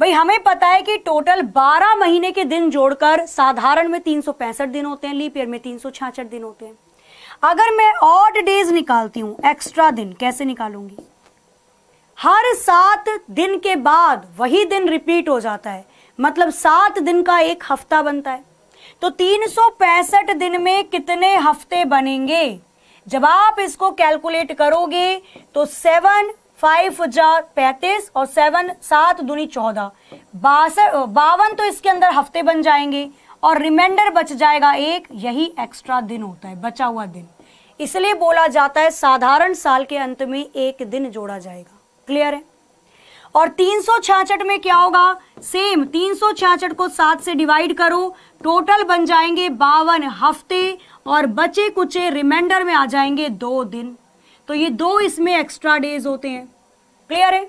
भाई हमें पता है कि टोटल 12 महीने के दिन जोड़कर साधारण में तीन दिन होते हैं लीपियर में तीन दिन होते हैं अगर मैं ऑड डेज निकालती हूं एक्स्ट्रा दिन कैसे निकालूंगी हर सात दिन के बाद वही दिन रिपीट हो जाता है मतलब सात दिन का एक हफ्ता बनता है तो तीन दिन में कितने हफ्ते बनेंगे जब आप इसको कैलकुलेट करोगे तो सेवन फाइव हजार पैंतीस और सेवन सात दूनी चौदह बासठ बावन तो इसके अंदर हफ्ते बन जाएंगे और रिमाइंडर बच जाएगा एक यही एक्स्ट्रा दिन होता है बचा हुआ दिन इसलिए बोला जाता है साधारण साल के अंत में एक दिन जोड़ा जाएगा क्लियर है और तीन में क्या होगा सेम तीन को सात से डिवाइड करो टोटल बन जाएंगे बावन हफ्ते और बचे कुचे रिमाइंडर में आ जाएंगे दो दिन तो ये दो इसमें एक्स्ट्रा डेज होते हैं क्लियर है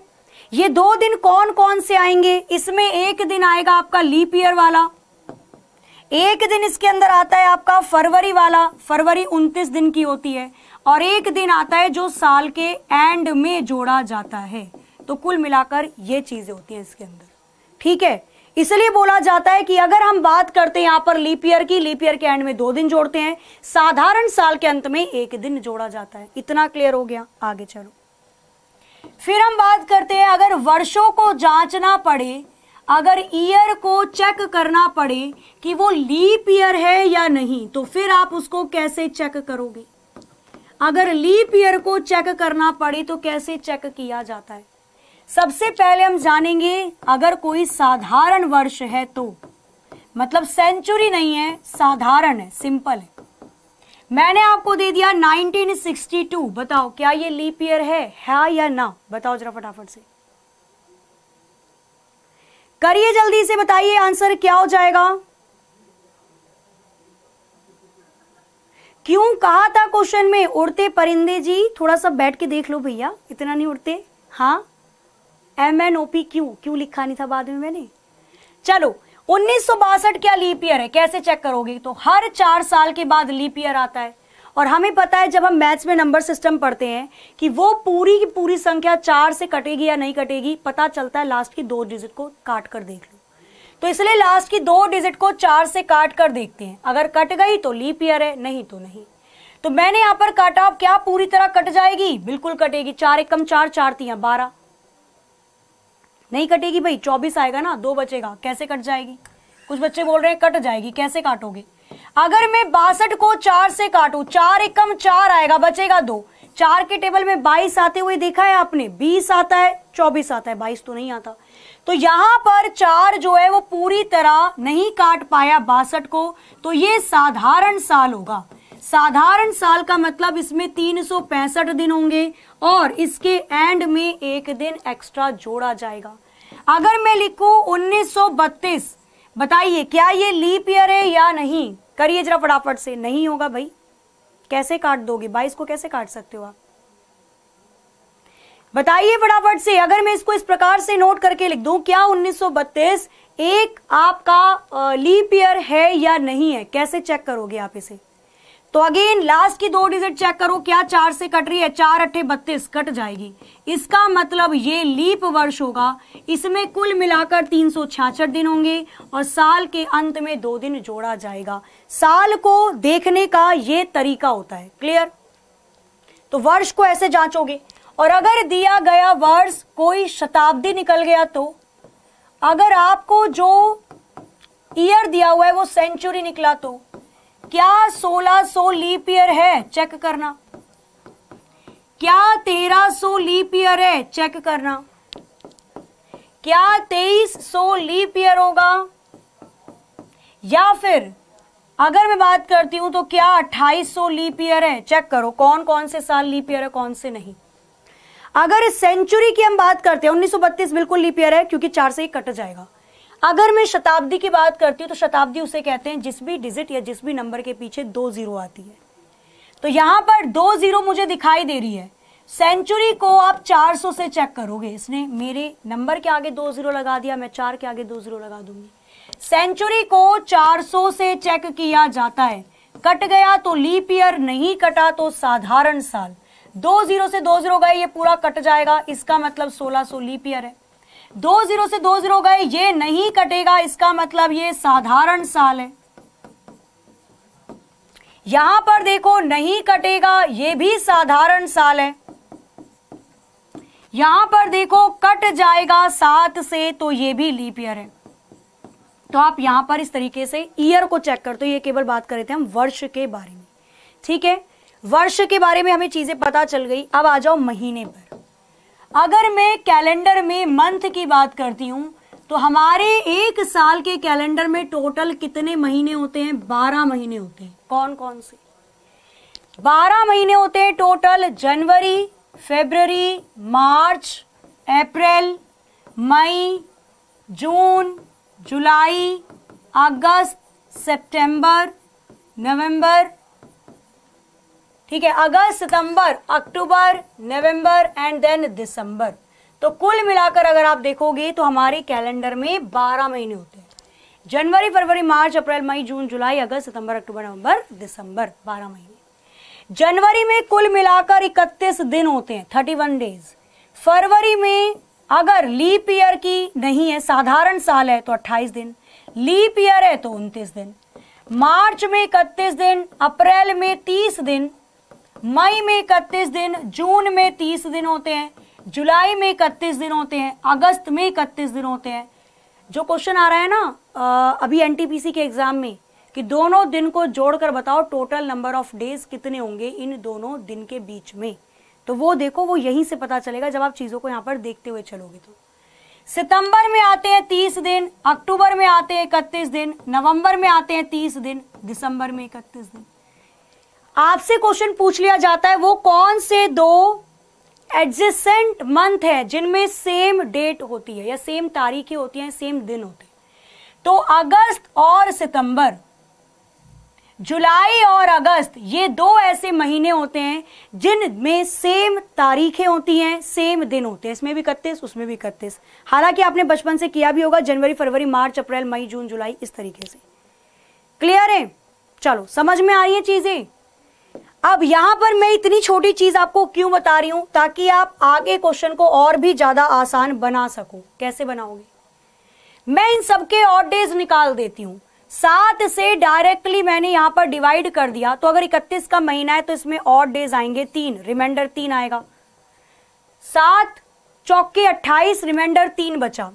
ये दो दिन कौन कौन से आएंगे इसमें एक दिन आएगा आपका लीप ईयर वाला एक दिन इसके अंदर आता है आपका फरवरी वाला फरवरी 29 दिन की होती है और एक दिन आता है जो साल के एंड में जोड़ा जाता है तो कुल मिलाकर ये चीजें होती हैं इसके अंदर ठीक है इसलिए बोला जाता है कि अगर हम बात करते हैं यहां पर लीप ईयर की लीप ईयर के एंड में दो दिन जोड़ते हैं साधारण साल के अंत में एक दिन जोड़ा जाता है इतना क्लियर हो गया आगे चलो फिर हम बात करते हैं अगर वर्षों को जांचना पड़े अगर ईयर को चेक करना पड़े कि वो लीप ईयर है या नहीं तो फिर आप उसको कैसे चेक करोगे अगर लीप ईयर को चेक करना पड़े तो कैसे चेक किया जाता है सबसे पहले हम जानेंगे अगर कोई साधारण वर्ष है तो मतलब सेंचुरी नहीं है साधारण है सिंपल है मैंने आपको दे दिया 1962 बताओ क्या ये लीप ईयर है है या ना बताओ जरा फटाफट से करिए जल्दी से बताइए आंसर क्या हो जाएगा क्यों कहा था क्वेश्चन में उड़ते परिंदे जी थोड़ा सा बैठ के देख लो भैया इतना नहीं उड़ते हाँ M N O P Q Q लिखा नहीं था बाद में मैंने चलो उन्नीस क्या लीप ईयर है कैसे चेक करोगे तो हर चार साल के बाद लीप ईयर आता है और हमें पता है जब हम मैथ्स में नंबर सिस्टम पढ़ते हैं कि वो पूरी की पूरी संख्या चार से कटेगी या नहीं कटेगी पता चलता है लास्ट की दो डिजिट को काट कर देख लो तो इसलिए लास्ट की दो डिजिट को चार से काट कर देखते हैं अगर कट गई तो लीप ईयर है नहीं तो नहीं तो मैंने यहां पर काटा क्या पूरी तरह कट जाएगी बिल्कुल कटेगी चार एकम चार चार तीन बारह नहीं कटेगी भाई चौबीस आएगा ना दो बचेगा कैसे कट जाएगी कुछ बच्चे बोल रहे हैं कट जाएगी कैसे काटोगे अगर मैं बासठ को चार से काटू चार एकम चार आएगा बचेगा दो चार के टेबल में बाईस आते हुए देखा है आपने बीस आता है चौबीस आता है बाईस तो नहीं आता तो यहां पर चार जो है वो पूरी तरह नहीं काट पाया बासठ को तो ये साधारण साल होगा साधारण साल का मतलब इसमें तीन सौ पैंसठ दिन होंगे और इसके एंड में एक दिन एक्स्ट्रा जोड़ा जाएगा अगर मैं लिखूं 1932 बताइए क्या ये लीप ईयर है या नहीं करिए जरा फटाफट से नहीं होगा भाई कैसे काट दोगे बाईस को कैसे काट सकते हो आप बताइए फटाफट से अगर मैं इसको इस प्रकार से नोट करके लिख दूं क्या 1932 एक आपका लीप ईयर है या नहीं है कैसे चेक करोगे आप इसे तो अगेन लास्ट की दो डिजिट चेक करो क्या चार से कट रही है चार अट्ठे बत्तीस कट जाएगी इसका मतलब ये लीप वर्ष होगा इसमें कुल मिलाकर तीन सौ दिन होंगे और साल के अंत में दो दिन जोड़ा जाएगा साल को देखने का ये तरीका होता है क्लियर तो वर्ष को ऐसे जांचोगे और अगर दिया गया वर्ष कोई शताब्दी निकल गया तो अगर आपको जो ईयर दिया हुआ है वो सेंचुरी निकला तो क्या 1600 लीप ईयर है चेक करना क्या 1300 लीप ईयर है चेक करना क्या 2300 लीप ईयर होगा या फिर अगर मैं बात करती हूं तो क्या 2800 लीप ईयर है चेक करो कौन कौन से साल लीप ईयर है कौन से नहीं अगर सेंचुरी की हम बात करते हैं 1932 बिल्कुल लीप ईयर है क्योंकि चार से ही कट जाएगा अगर मैं शताब्दी की बात करती हूँ तो शताब्दी उसे कहते हैं जिस भी डिजिट या जिस भी नंबर के पीछे दो जीरो आती है तो यहाँ पर दो जीरो मुझे दिखाई दे रही है सेंचुरी को आप 400 से चेक करोगे इसने मेरे नंबर के आगे दो जीरो लगा दिया मैं चार के आगे दो जीरो लगा दूंगी सेंचुरी को 400 से चेक किया जाता है कट गया तो लीप ईयर नहीं कटा तो साधारण साल दो जीरो से दो जीरो गए ये पूरा कट जाएगा इसका मतलब 1600 लीप ईयर है दो जीरो से दो जीरो गए ये नहीं कटेगा इसका मतलब ये साधारण साल है यहां पर देखो नहीं कटेगा ये भी साधारण साल है यहां पर देखो कट जाएगा सात से तो ये भी लीप ईयर है तो आप यहां पर इस तरीके से ईयर को चेक करते हो ये केवल बात कर रहे थे हम वर्ष के बारे में ठीक है वर्ष के बारे में हमें चीजें पता चल गई अब आ जाओ महीने पर अगर मैं कैलेंडर में मंथ की बात करती हूँ तो हमारे एक साल के कैलेंडर में टोटल कितने महीने होते हैं बारह महीने होते हैं कौन कौन से बारह महीने होते हैं टोटल जनवरी फेबररी मार्च अप्रैल मई जून जुलाई अगस्त सितंबर नवंबर ठीक है अगस्त सितंबर अक्टूबर नवंबर एंड देन दिसंबर तो कुल मिलाकर अगर आप देखोगे तो हमारे कैलेंडर में बारह महीने होते हैं जनवरी फरवरी मार्च अप्रैल मई जून जुलाई अगस्त सितंबर अक्टूबर नवंबर दिसंबर बारह महीने जनवरी में कुल मिलाकर इकतीस दिन होते हैं थर्टी वन डेज फरवरी में अगर लीप ईयर की नहीं है साधारण साल है तो अट्ठाईस दिन लीप ईयर है तो उनतीस दिन मार्च में इकतीस दिन अप्रैल में तीस दिन मई में इकतीस दिन जून में तीस दिन होते हैं जुलाई में इकतीस दिन होते हैं अगस्त में इकतीस दिन होते हैं जो क्वेश्चन आ रहा है ना अभी एनटीपीसी के एग्जाम में कि दोनों दिन को जोड़कर बताओ टोटल नंबर ऑफ डेज कितने होंगे इन दोनों दिन के बीच में तो वो देखो वो यहीं से पता चलेगा जब आप चीज़ों को यहाँ पर देखते हुए चलोगे तो सितंबर में आते हैं तीस दिन अक्टूबर में आते हैं इकतीस दिन नवंबर में आते हैं तीस दिन दिसंबर में इकतीस दिन आपसे क्वेश्चन पूछ लिया जाता है वो कौन से दो एडजेसेंट मंथ है जिनमें सेम डेट होती है या सेम तारीखें होती हैं सेम दिन होते हैं तो अगस्त और सितंबर जुलाई और अगस्त ये दो ऐसे महीने होते हैं जिनमें सेम तारीखें होती हैं सेम दिन होते हैं इसमें भी इकतीस उसमें भी इकतीस हालांकि आपने बचपन से किया भी होगा जनवरी फरवरी मार्च अप्रैल मई जून जुलाई इस तरीके से क्लियर है चलो समझ में आ रही है चीजें अब यहाँ पर मैं इतनी छोटी चीज आपको क्यों बता रही हूं ताकि आप आगे क्वेश्चन को और भी ज्यादा आसान बना सको कैसे बनाओगे मैं इन सबके ऑड डेज निकाल देती हूँ सात से डायरेक्टली मैंने यहाँ पर डिवाइड कर दिया तो अगर इकतीस का महीना है तो इसमें ऑड डेज आएंगे तीन रिमाइंडर तीन आएगा सात चौके अट्ठाईस रिमाइंडर तीन बचा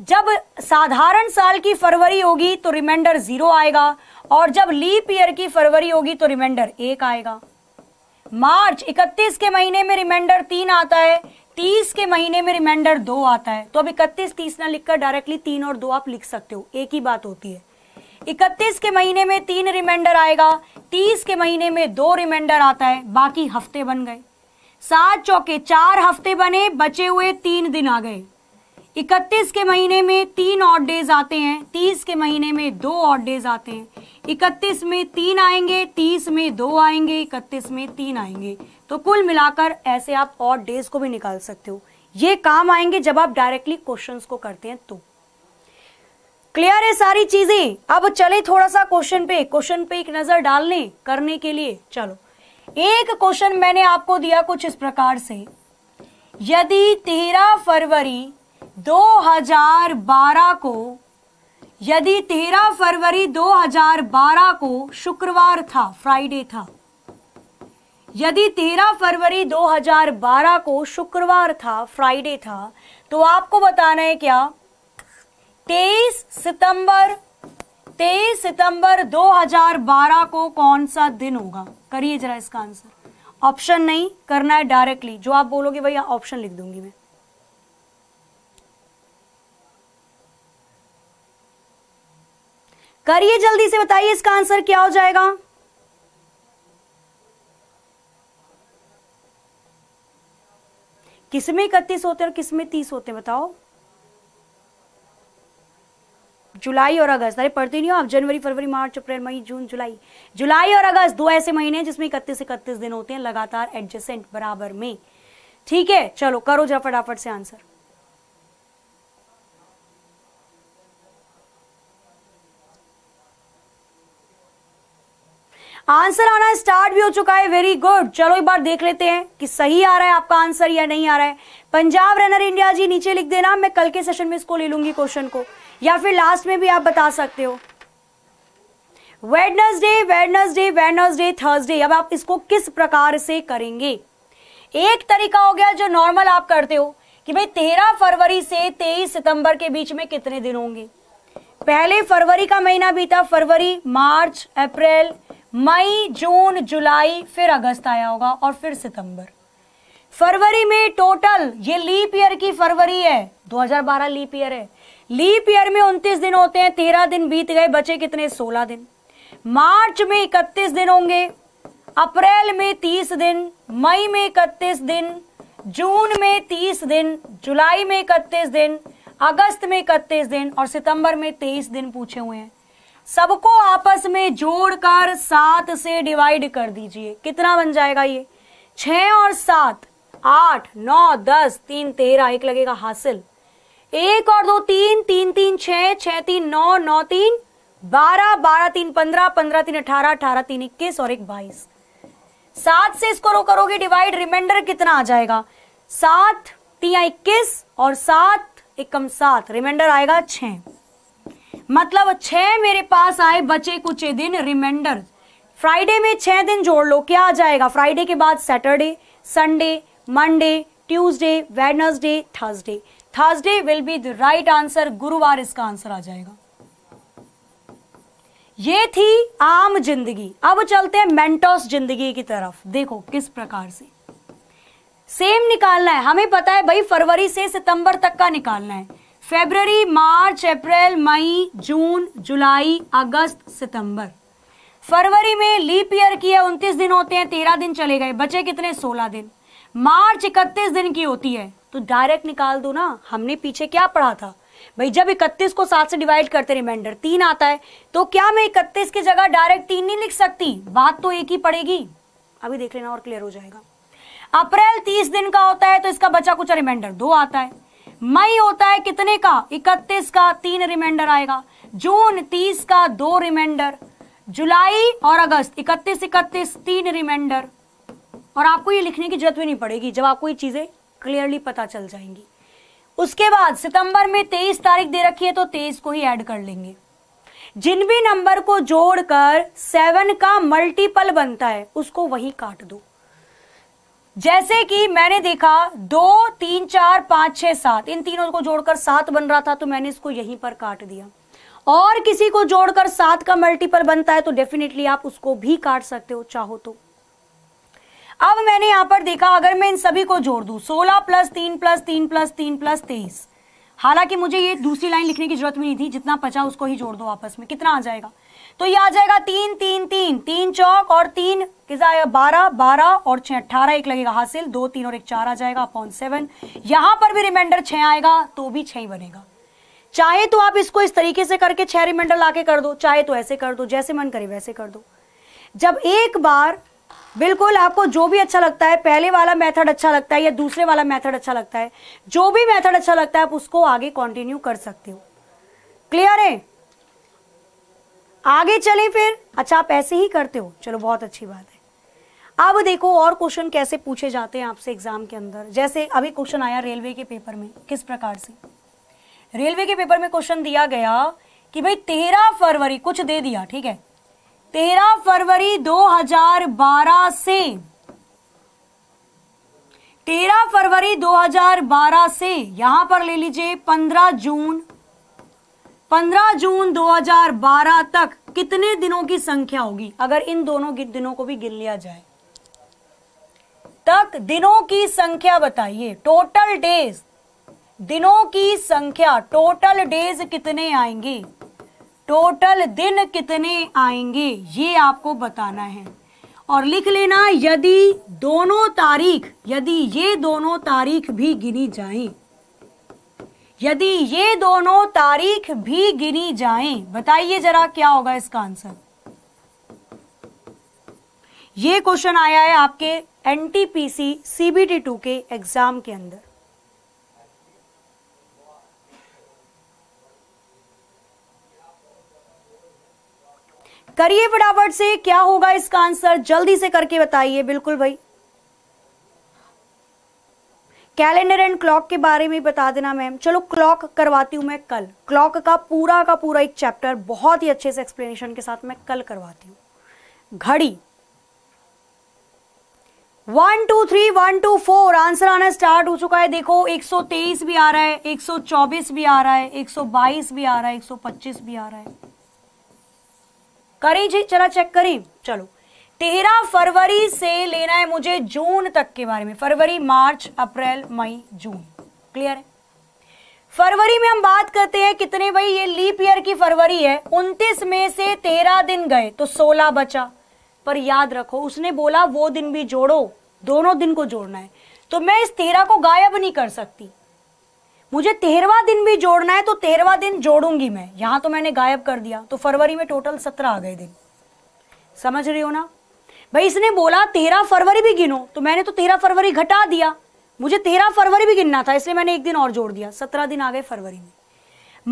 जब साधारण साल की फरवरी होगी तो रिमाइंडर जीरो आएगा और जब लीप ईयर की फरवरी होगी तो रिमाइंडर एक आएगा मार्च 31 के महीने में रिमाइंडर तीन आता है 30 के महीने में रिमाइंडर दो आता है तो अब 31 30 ना लिखकर डायरेक्टली तीन और दो आप लिख सकते हो एक ही बात होती है 31 के महीने में तीन रिमाइंडर आएगा 30 के महीने में दो रिमाइंडर आता है बाकी हफ्ते बन गए सात चौके चार हफ्ते बने बचे हुए तीन दिन आ गए इकतीस के महीने में तीन ऑड डेज आते हैं तीस के महीने में दो ऑड डेज आते हैं इकतीस में तीन आएंगे तीस में दो आएंगे इकतीस में तीन आएंगे तो कुल मिलाकर ऐसे आप ऑड डेज को भी निकाल सकते हो ये काम आएंगे जब आप डायरेक्टली क्वेश्चंस को करते हैं तो क्लियर है सारी चीजें अब चले थोड़ा सा क्वेश्चन पे क्वेश्चन पे एक नजर डालने करने के लिए चलो एक क्वेश्चन मैंने आपको दिया कुछ इस प्रकार से यदि तेरह फरवरी 2012 को यदि 13 फरवरी 2012 को शुक्रवार था फ्राइडे था यदि 13 फरवरी 2012 को शुक्रवार था फ्राइडे था तो आपको बताना है क्या 23 सितंबर 23 सितंबर 2012 को कौन सा दिन होगा करिए जरा इसका आंसर ऑप्शन नहीं करना है डायरेक्टली जो आप बोलोगे भैया ऑप्शन लिख दूंगी मैं करिए जल्दी से बताइए इसका आंसर क्या हो जाएगा किसमें इकतीस होते हैं और किसमें तीस होते हैं बताओ जुलाई और अगस्त अरे पढ़ते नहीं हो आप जनवरी फरवरी मार्च अप्रैल मई जून जुलाई जुलाई और अगस्त दो ऐसे महीने हैं जिसमें इकतीस इकतीस दिन होते हैं लगातार एडजस्टेंट बराबर में ठीक है चलो करो जरा फटाफट से आंसर आंसर आना स्टार्ट भी हो चुका है वेरी गुड चलो एक बार देख लेते हैं कि सही आ रहा है आपका आंसर या नहीं आ रहा है पंजाब रनर इंडिया जी नीचे लिख देना मैं कल के सेशन में इसको ले लूंगी क्वेश्चन को या फिर लास्ट में भी आप बता सकते हो वेडनसडे वेडनसडे वेडनसडे थर्सडे अब आप इसको किस प्रकार से करेंगे एक तरीका हो गया जो नॉर्मल आप करते हो कि भाई तेरह फरवरी से तेईस सितंबर के बीच में कितने दिन होंगे पहले फरवरी का महीना बीता फरवरी मार्च अप्रैल मई जून जुलाई फिर अगस्त आया होगा और फिर सितंबर फरवरी में टोटल ये लीप ईयर की फरवरी है 2012 लीप ईयर है लीप ईयर में 29 दिन होते हैं 13 दिन बीत गए बचे कितने 16 दिन मार्च में इकतीस दिन होंगे अप्रैल में तीस दिन मई में इकतीस दिन जून में तीस दिन जुलाई में इकतीस दिन अगस्त में इकतीस दिन और सितंबर में तेईस दिन पूछे हुए हैं सबको आपस में जोड़कर सात से डिवाइड कर दीजिए कितना बन जाएगा ये छ और सात आठ नौ दस तीन तेरह एक लगेगा हासिल एक और दो तीन तीन तीन छह छः तीन नौ नौ तीन बारह बारह तीन पंद्रह पंद्रह तीन अठारह अठारह तीन इक्कीस और एक बाईस सात से इसको रो करोगे डिवाइड रिमाइंडर कितना आ जाएगा सात तीन इक्कीस और सात एकम सात रिमाइंडर आएगा छह मतलब छह मेरे पास आए बचे कुछ दिन रिमाइंडर फ्राइडे में छह दिन जोड़ लो क्या आ जाएगा फ्राइडे के बाद Saturday Sunday Monday Tuesday Wednesday Thursday Thursday will be the right answer गुरुवार इसका आंसर आ जाएगा ये थी आम जिंदगी अब चलते हैं मेंटोस जिंदगी की तरफ देखो किस प्रकार से सेम निकालना है हमें पता है भाई फरवरी से सितंबर तक का निकालना है फेबररी मार्च अप्रैल मई जून जुलाई अगस्त सितंबर फरवरी में लीप ईयर की है उनतीस दिन होते हैं तेरह दिन चले गए बचे कितने सोलह दिन मार्च इकतीस दिन की होती है तो डायरेक्ट निकाल दो ना हमने पीछे क्या पढ़ा था भाई जब इकतीस को सात से डिवाइड करते रिमाइंडर तीन आता है तो क्या मैं इकतीस की जगह डायरेक्ट तीन नहीं लिख सकती बात तो एक ही पड़ेगी अभी देख लेना और क्लियर हो जाएगा अप्रैल तीस दिन का होता है तो इसका बचा कुछ रिमाइंडर दो आता है मई होता है कितने का इकतीस का तीन रिमाइंडर आएगा जून तीस का दो रिमाइंडर जुलाई और अगस्त इकतीस इकतीस तीन रिमाइंडर और आपको ये लिखने की जरूरत भी नहीं पड़ेगी जब आपको ये चीजें क्लियरली पता चल जाएंगी उसके बाद सितंबर में तेईस तारीख दे रखी है तो तेईस को ही ऐड कर लेंगे जिन भी नंबर को जोड़कर सेवन का मल्टीपल बनता है उसको वही काट दो जैसे कि मैंने देखा दो तीन चार पांच छह सात इन तीनों को जोड़कर सात बन रहा था तो मैंने इसको यहीं पर काट दिया और किसी को जोड़कर सात का मल्टीपल बनता है तो डेफिनेटली आप उसको भी काट सकते हो चाहो तो अब मैंने यहां पर देखा अगर मैं इन सभी को जोड़ दू सोलह प्लस तीन प्लस तीन प्लस तीन प्लस तेईस हालांकि मुझे ये दूसरी लाइन लिखने की जरूरत भी नहीं थी जितना पचा उसको ही जोड़ दो आपस में कितना आ जाएगा तो ये आ जाएगा तीन तीन तीन तीन चौक और तीन किसा आएगा बारह बारह और छह अट्ठारह एक लगेगा हासिल दो तीन और एक चार आ जाएगा अपॉन सेवन यहां पर भी रिमाइंडर छह आएगा तो भी छह ही बनेगा चाहे तो आप इसको इस तरीके से करके छह रिमाइंडर लाके कर दो चाहे तो ऐसे कर दो जैसे मन करे वैसे कर दो जब एक बार बिल्कुल आपको जो भी अच्छा लगता है पहले वाला मेथड अच्छा लगता है या दूसरे वाला मेथड अच्छा लगता है जो भी मेथड अच्छा लगता है आप उसको आगे कंटिन्यू कर सकते हो क्लियर है आगे चले फिर अच्छा आप ऐसे ही करते हो चलो बहुत अच्छी बात है अब देखो और क्वेश्चन कैसे पूछे जाते हैं आपसे एग्जाम के अंदर जैसे अभी क्वेश्चन आया रेलवे के पेपर में किस प्रकार से रेलवे के पेपर में क्वेश्चन दिया गया कि भाई तेरह फरवरी कुछ दे दिया ठीक है तेरह फरवरी 2012 से तेरह फरवरी 2012 से यहां पर ले लीजिए पंद्रह जून 15 जून 2012 तक कितने दिनों की संख्या होगी अगर इन दोनों दिनों को भी गिन लिया जाए तक दिनों की संख्या बताइए टोटल डेज दिनों की संख्या टोटल डेज कितने आएंगे टोटल दिन कितने आएंगे ये आपको बताना है और लिख लेना यदि दोनों तारीख यदि ये दोनों तारीख भी गिनी जाएं यदि ये दोनों तारीख भी गिनी जाएं, बताइए जरा क्या होगा इसका आंसर ये क्वेश्चन आया है आपके एनटीपीसी सीबीटी टू के एग्जाम के अंदर करिए फटाफट से क्या होगा इसका आंसर जल्दी से करके बताइए बिल्कुल भाई कैलेंडर एंड क्लॉक के बारे में बता देना मैम चलो क्लॉक करवाती हूँ मैं कल क्लॉक का पूरा का पूरा एक चैप्टर बहुत ही अच्छे से एक्सप्लेनेशन के साथ मैं कल करवाती हूँ घड़ी one two three one two four answer आना स्टार्ट हो चुका है देखो 123 भी आ रहा है 124 भी आ रहा है 122 भी आ रहा है 125 भी आ रहा है करें जी चला चेक करें चलो तेरह फरवरी से लेना है मुझे जून तक के बारे में फरवरी मार्च अप्रैल मई जून क्लियर है फरवरी में हम बात करते हैं कितने भाई ये लीप ईयर की फरवरी है उन्तीस में से तेरह दिन गए तो सोलह बचा पर याद रखो उसने बोला वो दिन भी जोड़ो दोनों दिन को जोड़ना है तो मैं इस तेरह को गायब नहीं कर सकती मुझे तेरहवा दिन भी जोड़ना है तो तेरहवा दिन जोड़ूंगी मैं यहां तो मैंने गायब कर दिया तो फरवरी में टोटल सत्रह आ गए दिन समझ रही हो ना भाई इसने बोला तेरह फरवरी भी गिनो तो मैंने तो तेरह फरवरी घटा दिया मुझे तेरह फरवरी भी गिनना था इसलिए मैंने एक दिन और जोड़ दिया सत्रह दिन आ गए फरवरी में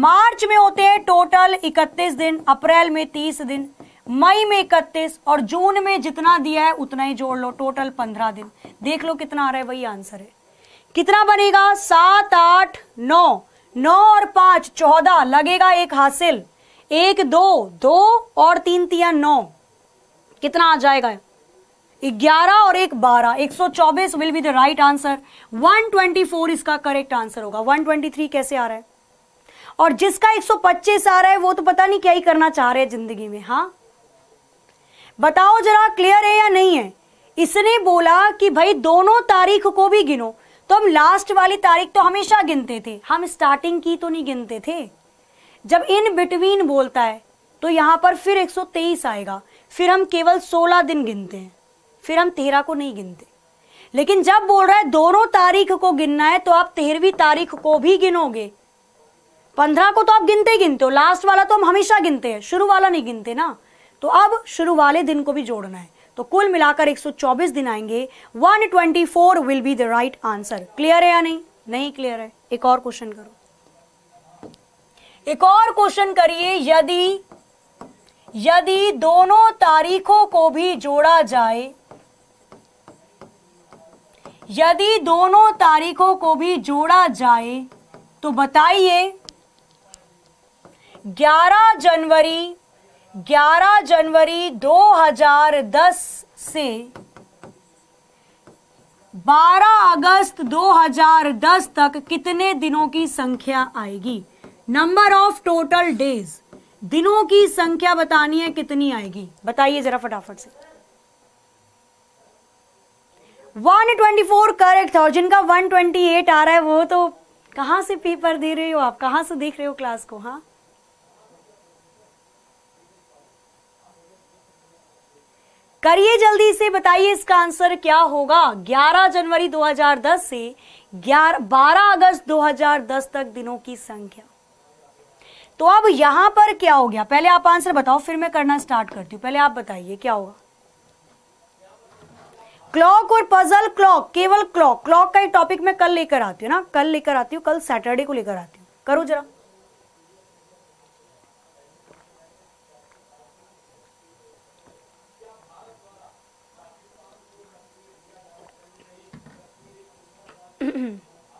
मार्च में होते हैं टोटल इकतीस दिन अप्रैल में तीस दिन मई में इकतीस और जून में जितना दिया है उतना ही जोड़ लो टोटल पंद्रह दिन देख लो कितना आ रहा है वही आंसर है कितना बनेगा सात आठ नौ नौ और पांच चौदह लगेगा एक हासिल एक दो दो और तीन तिया नौ कितना आ जाएगा ग्यारह और एक बारह एक सौ चौबीस will be the right answer 124 इसका करेक्ट आंसर होगा 123 कैसे आ रहा है और जिसका एक सौ पच्चीस आ रहा है वो तो पता नहीं क्या ही करना चाह रहे हैं जिंदगी में हा बताओ जरा क्लियर है या नहीं है इसने बोला कि भाई दोनों तारीख को भी गिनो तो हम लास्ट वाली तारीख तो हमेशा गिनते थे हम स्टार्टिंग की तो नहीं गिनते थे जब इन बिटवीन बोलता है तो यहां पर फिर 123 आएगा फिर हम केवल सोलह दिन गिनते हैं फिर हम तेरह को नहीं गिनते लेकिन जब बोल रहा है दोनों तारीख को गिनना है तो आप तेरहवीं तारीख को भी गिनोगे पंद्रह को तो आप गिनते ही गिनते हो लास्ट वाला तो हम हमेशा गिनते हैं शुरू वाला नहीं गिनते ना तो अब शुरू वाले दिन को भी जोड़ना है तो कुल मिलाकर 124 दिन आएंगे 124 will be the right answer clear है या नहीं नहीं क्लियर है एक और क्वेश्चन करो एक और क्वेश्चन करिए यदि यदि दोनों तारीखों को भी जोड़ा जाए यदि दोनों तारीखों को भी जोड़ा जाए तो बताइए 11 जनवरी 11 जनवरी 2010 से 12 अगस्त 2010 तक कितने दिनों की संख्या आएगी नंबर ऑफ टोटल डेज दिनों की संख्या बतानी है कितनी आएगी बताइए जरा फटाफट से 124 करेक्ट और जिनका 128 आ रहा है वो तो कहां से पेपर दे रहे हो आप कहां से देख रहे हो क्लास को हाँ करिए जल्दी से बताइए इसका आंसर क्या होगा 11 जनवरी 2010 से 11 12 अगस्त 2010 तक दिनों की संख्या तो अब यहां पर क्या हो गया पहले आप आंसर बताओ फिर मैं करना स्टार्ट करती हूँ पहले आप बताइए क्या होगा क्लॉक और पजल क्लॉक केवल क्लॉक क्लॉक का ही टॉपिक मैं कल लेकर आती हूँ ना कल लेकर आती हूँ कल सैटरडे को लेकर आती हूँ करो जरा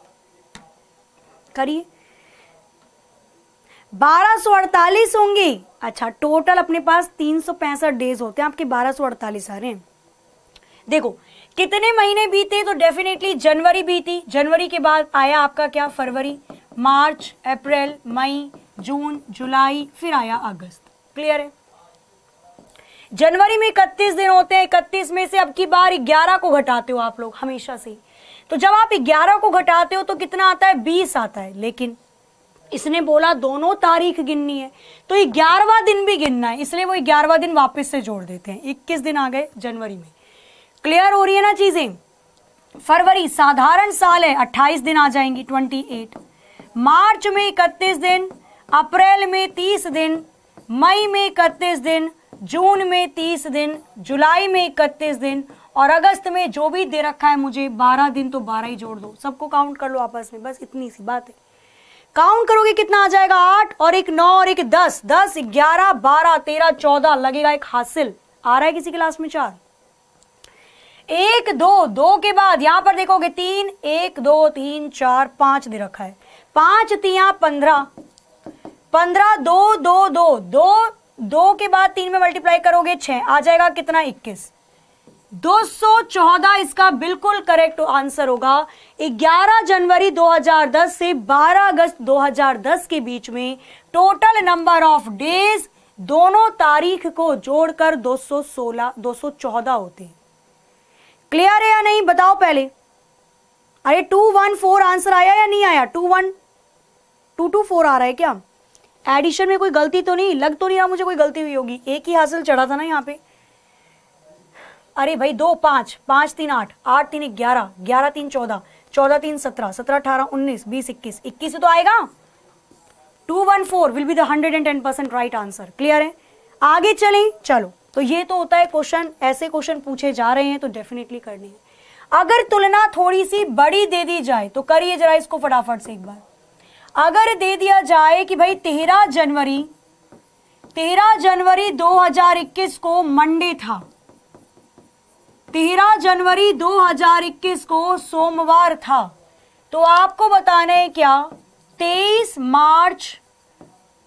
करिए 1248 होंगी अच्छा टोटल अपने पास पैंसठ डेज होते हैं आपके 1248 आ रहे हैं देखो कितने महीने बीते तो डेफिनेटली जनवरी बीती जनवरी के बाद आया आपका क्या फरवरी मार्च अप्रैल मई जून जुलाई फिर आया अगस्त क्लियर है जनवरी में इकतीस दिन होते हैं इकतीस में से अब की बार ग्यारह को घटाते हो आप लोग हमेशा से तो जब आप ग्यारह को घटाते हो तो कितना आता है बीस आता है लेकिन इसने बोला दोनों तारीख गिननी है तो ग्यारहवा दिन भी गिनना है इसलिए वो ग्यारहवा दिन वापस से जोड़ देते हैं इक्कीस दिन आ गए जनवरी में क्लियर हो रही है ना चीजें फरवरी साधारण साल है अट्ठाईस दिन आ जाएंगी ट्वेंटी एट मार्च में इकतीस दिन अप्रैल में तीस दिन मई में इकतीस दिन जून में तीस दिन जुलाई में इकतीस दिन और अगस्त में जो भी दे रखा है मुझे बारह दिन तो बारह ही जोड़ दो सबको काउंट कर लो आपस में बस इतनी सी बात है काउंट करोगे कितना आ जाएगा आठ और एक नौ और एक दस दस ग्यारह बारह तेरह चौदह लगेगा एक हासिल आ रहा है किसी क्लास में चार एक दो दो के बाद यहां पर देखोगे तीन एक दो तीन चार पांच दे रखा है पांच तिया पंद्रह पंद्रह दो दो दो दो दो के बाद तीन में मल्टीप्लाई करोगे छह आ जाएगा कितना इक्कीस 214 इसका बिल्कुल करेक्ट आंसर होगा 11 जनवरी 2010 से 12 अगस्त 2010 के बीच में टोटल नंबर ऑफ डेज दोनों तारीख को जोड़कर 216 214 होते हैं क्लियर है या नहीं बताओ पहले अरे टू वन फोर आंसर आया या नहीं आया two one two two four आ रहा है क्या एडिशन में कोई गलती तो नहीं लग तो नहीं रहा मुझे कोई गलती हुई होगी एक ही हासिल चढ़ा था ना यहाँ पे अरे भाई दो पांच पांच तीन आठ आठ तीन ग्यारह ग्यारह तीन चौदह चौदह तीन सत्रह सत्रह अठारह उन्नीस बीस इक्कीस इक्कीस से तो आएगा two one four will be the hundred and ten percent right answer clear है आगे चले चलो तो ये तो होता है क्वेश्चन ऐसे क्वेश्चन पूछे जा रहे हैं तो डेफिनेटली करनी है अगर तुलना थोड़ी सी बड़ी दे दी जाए तो करिए जरा इसको फटाफट से एक बार अगर दे दिया जाए कि भाई तेरह जनवरी तेरह जनवरी 2021 को मंडे था तेरह जनवरी 2021 को सोमवार था तो आपको बताना है क्या तेईस मार्च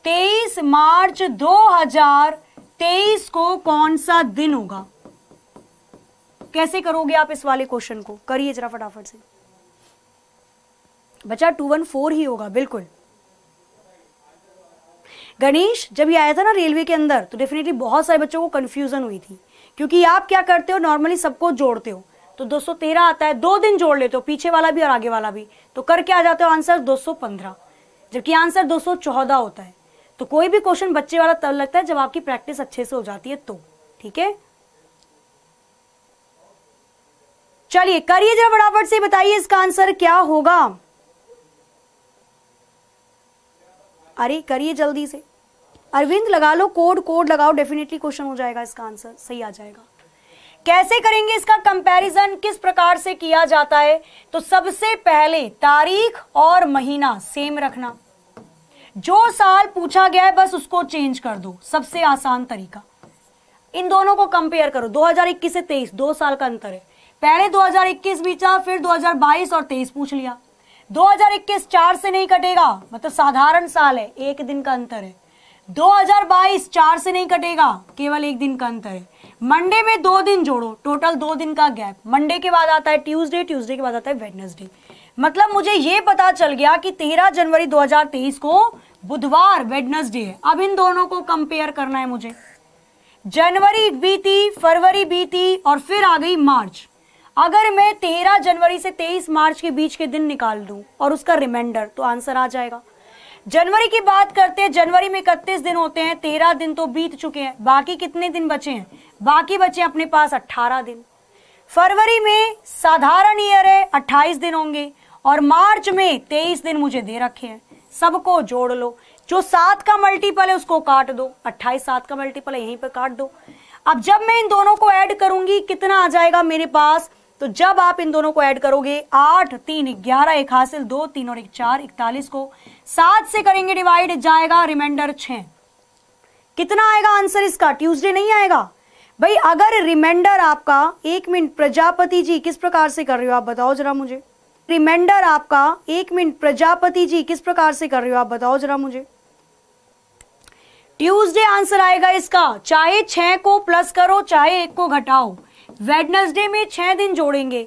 तेईस मार्च 2023 को कौन सा दिन होगा कैसे करोगे आप इस वाले क्वेश्चन को करिए जरा फटाफट से बच्चा टू वन फोर ही होगा बिल्कुल गणेश जब ये आया था ना रेलवे के अंदर तो डेफिनेटली बहुत सारे बच्चों को कंफ्यूजन हुई थी क्योंकि आप क्या करते हो नॉर्मली सबको जोड़ते हो तो 213 आता है दो दिन जोड़ लेते हो पीछे वाला भी और आगे वाला भी तो करके आ जाते हो आंसर 215 जबकि आंसर 214 होता है तो कोई भी क्वेश्चन बच्चे वाला तब लगता है जब आपकी प्रैक्टिस अच्छे से हो जाती है तो ठीक है चलिए करिए जरा फटाफट से बताइए इसका आंसर क्या होगा अरे करिए जल्दी से अरविंद लगा लो कोड कोड लगाओ डेफिनेटली क्वेश्चन हो जाएगा इसका आंसर सही आ जाएगा कैसे करेंगे इसका कंपैरिजन किस प्रकार से किया जाता है तो सबसे पहले तारीख और महीना सेम रखना जो साल पूछा गया है बस उसको चेंज कर दो सबसे आसान तरीका इन दोनों को कंपेयर करो 2021 से 23 दो साल का अंतर है पहले 2021 बीचा फिर 2022 और 23 पूछ लिया 2021 चार से नहीं कटेगा मतलब साधारण साल है एक दिन का अंतर है 2022 चार से नहीं कटेगा केवल एक दिन का अंतर है मंडे में दो दिन जोड़ो टोटल दो दिन का गैप मंडे के बाद आता है ट्यूसडे ट्यूसडे के बाद आता है वेडनेसडे मतलब मुझे ये पता चल गया कि 13 जनवरी 2023 को बुधवार वेडनेसडे है अब इन दोनों को कंपेयर करना है मुझे जनवरी बीती फरवरी बीती और फिर आ गई मार्च अगर मैं 13 जनवरी से 23 मार्च के बीच के दिन निकाल दूं और उसका रिमाइंडर तो आंसर आ जाएगा जनवरी की बात करते हैं जनवरी में इकतीस दिन होते हैं तेरह दिन तो बीत चुके हैं बाकी कितने दिन बचे हैं बाकी बचे अपने पास अट्ठारह दिन फरवरी में साधारण ईयर है अट्ठाईस दिन होंगे और मार्च में तेईस दिन मुझे दे रखे हैं सबको जोड़ लो जो सात का मल्टीपल है उसको काट दो अट्ठाईस सात का मल्टीपल है यहीं पर काट दो अब जब मैं इन दोनों को ऐड करूंगी कितना आ जाएगा मेरे पास तो जब आप इन दोनों को ऐड करोगे आठ तीन ग्यारह एक हासिल दो तीन और एक चार इकतालीस को सात से करेंगे डिवाइड जाएगा रिमाइंडर छ कितना आएगा आंसर इसका ट्यूसडे नहीं आएगा भाई अगर रिमाइंडर आपका एक मिनट प्रजापति जी किस प्रकार से कर रहे हो आप बताओ जरा मुझे रिमाइंडर आपका एक मिनट प्रजापति जी किस प्रकार से कर रहे हो आप बताओ जरा मुझे ट्यूसडे आंसर आएगा इसका चाहे छह को प्लस करो चाहे एक को घटाओ वेडनसडे में छह दिन जोड़ेंगे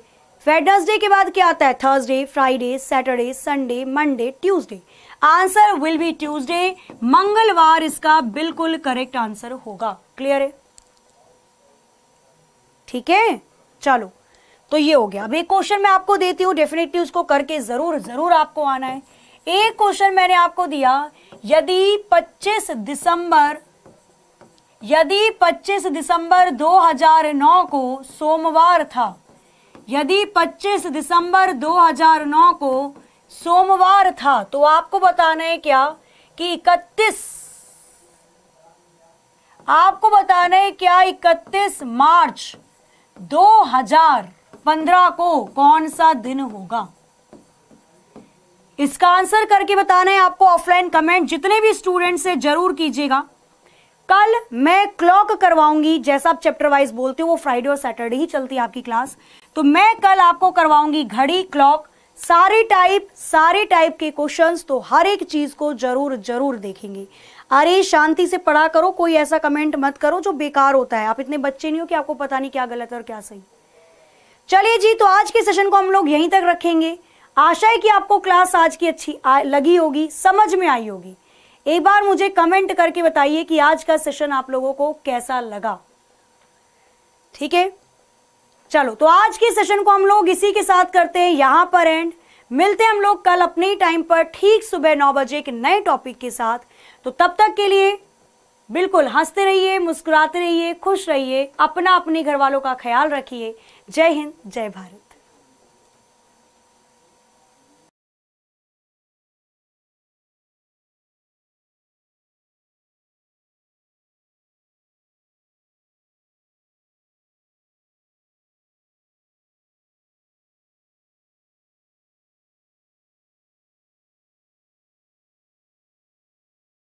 वेडनसडे के बाद क्या आता है Thursday Friday Saturday Sunday Monday Tuesday answer will be Tuesday मंगलवार इसका बिल्कुल करेक्ट आंसर होगा क्लियर है ठीक है चलो तो ये हो गया अब एक क्वेश्चन मैं आपको देती हूं डेफिनेटली उसको करके जरूर जरूर आपको आना है एक क्वेश्चन मैंने आपको दिया यदि 25 दिसंबर यदि 25 दिसंबर 2009 को सोमवार था यदि 25 दिसंबर 2009 को सोमवार था तो आपको बताना है क्या कि 31 आपको बताना है क्या 31 मार्च 2015 को कौन सा दिन होगा इसका आंसर करके बताना है आपको ऑफलाइन कमेंट जितने भी स्टूडेंट्स से जरूर कीजिएगा कल मैं क्लॉक करवाऊंगी जैसा आप चैप्टर वाइज बोलते हो वो फ्राइडे और सैटरडे ही चलती है आपकी क्लास तो मैं कल आपको करवाऊंगी घड़ी क्लॉक सारे टाइप सारे टाइप के क्वेश्चंस तो हर एक चीज को जरूर जरूर देखेंगे अरे शांति से पढ़ा करो कोई ऐसा कमेंट मत करो जो बेकार होता है आप इतने बच्चे नहीं हो कि आपको पता नहीं क्या गलत है और क्या सही चलिए जी तो आज के सेशन को हम लोग यहीं तक रखेंगे आशा है कि आपको क्लास आज की अच्छी लगी होगी समझ में आई होगी एक बार मुझे कमेंट करके बताइए कि आज का सेशन आप लोगों को कैसा लगा ठीक है चलो तो आज के सेशन को हम लोग इसी के साथ करते हैं यहां पर एंड मिलते हैं हम लोग कल अपने टाइम पर ठीक सुबह नौ बजे एक नए टॉपिक के साथ तो तब तक के लिए बिल्कुल हंसते रहिए मुस्कुराते रहिए खुश रहिए अपना अपने घर वालों का ख्याल रखिए जय हिंद जय भारत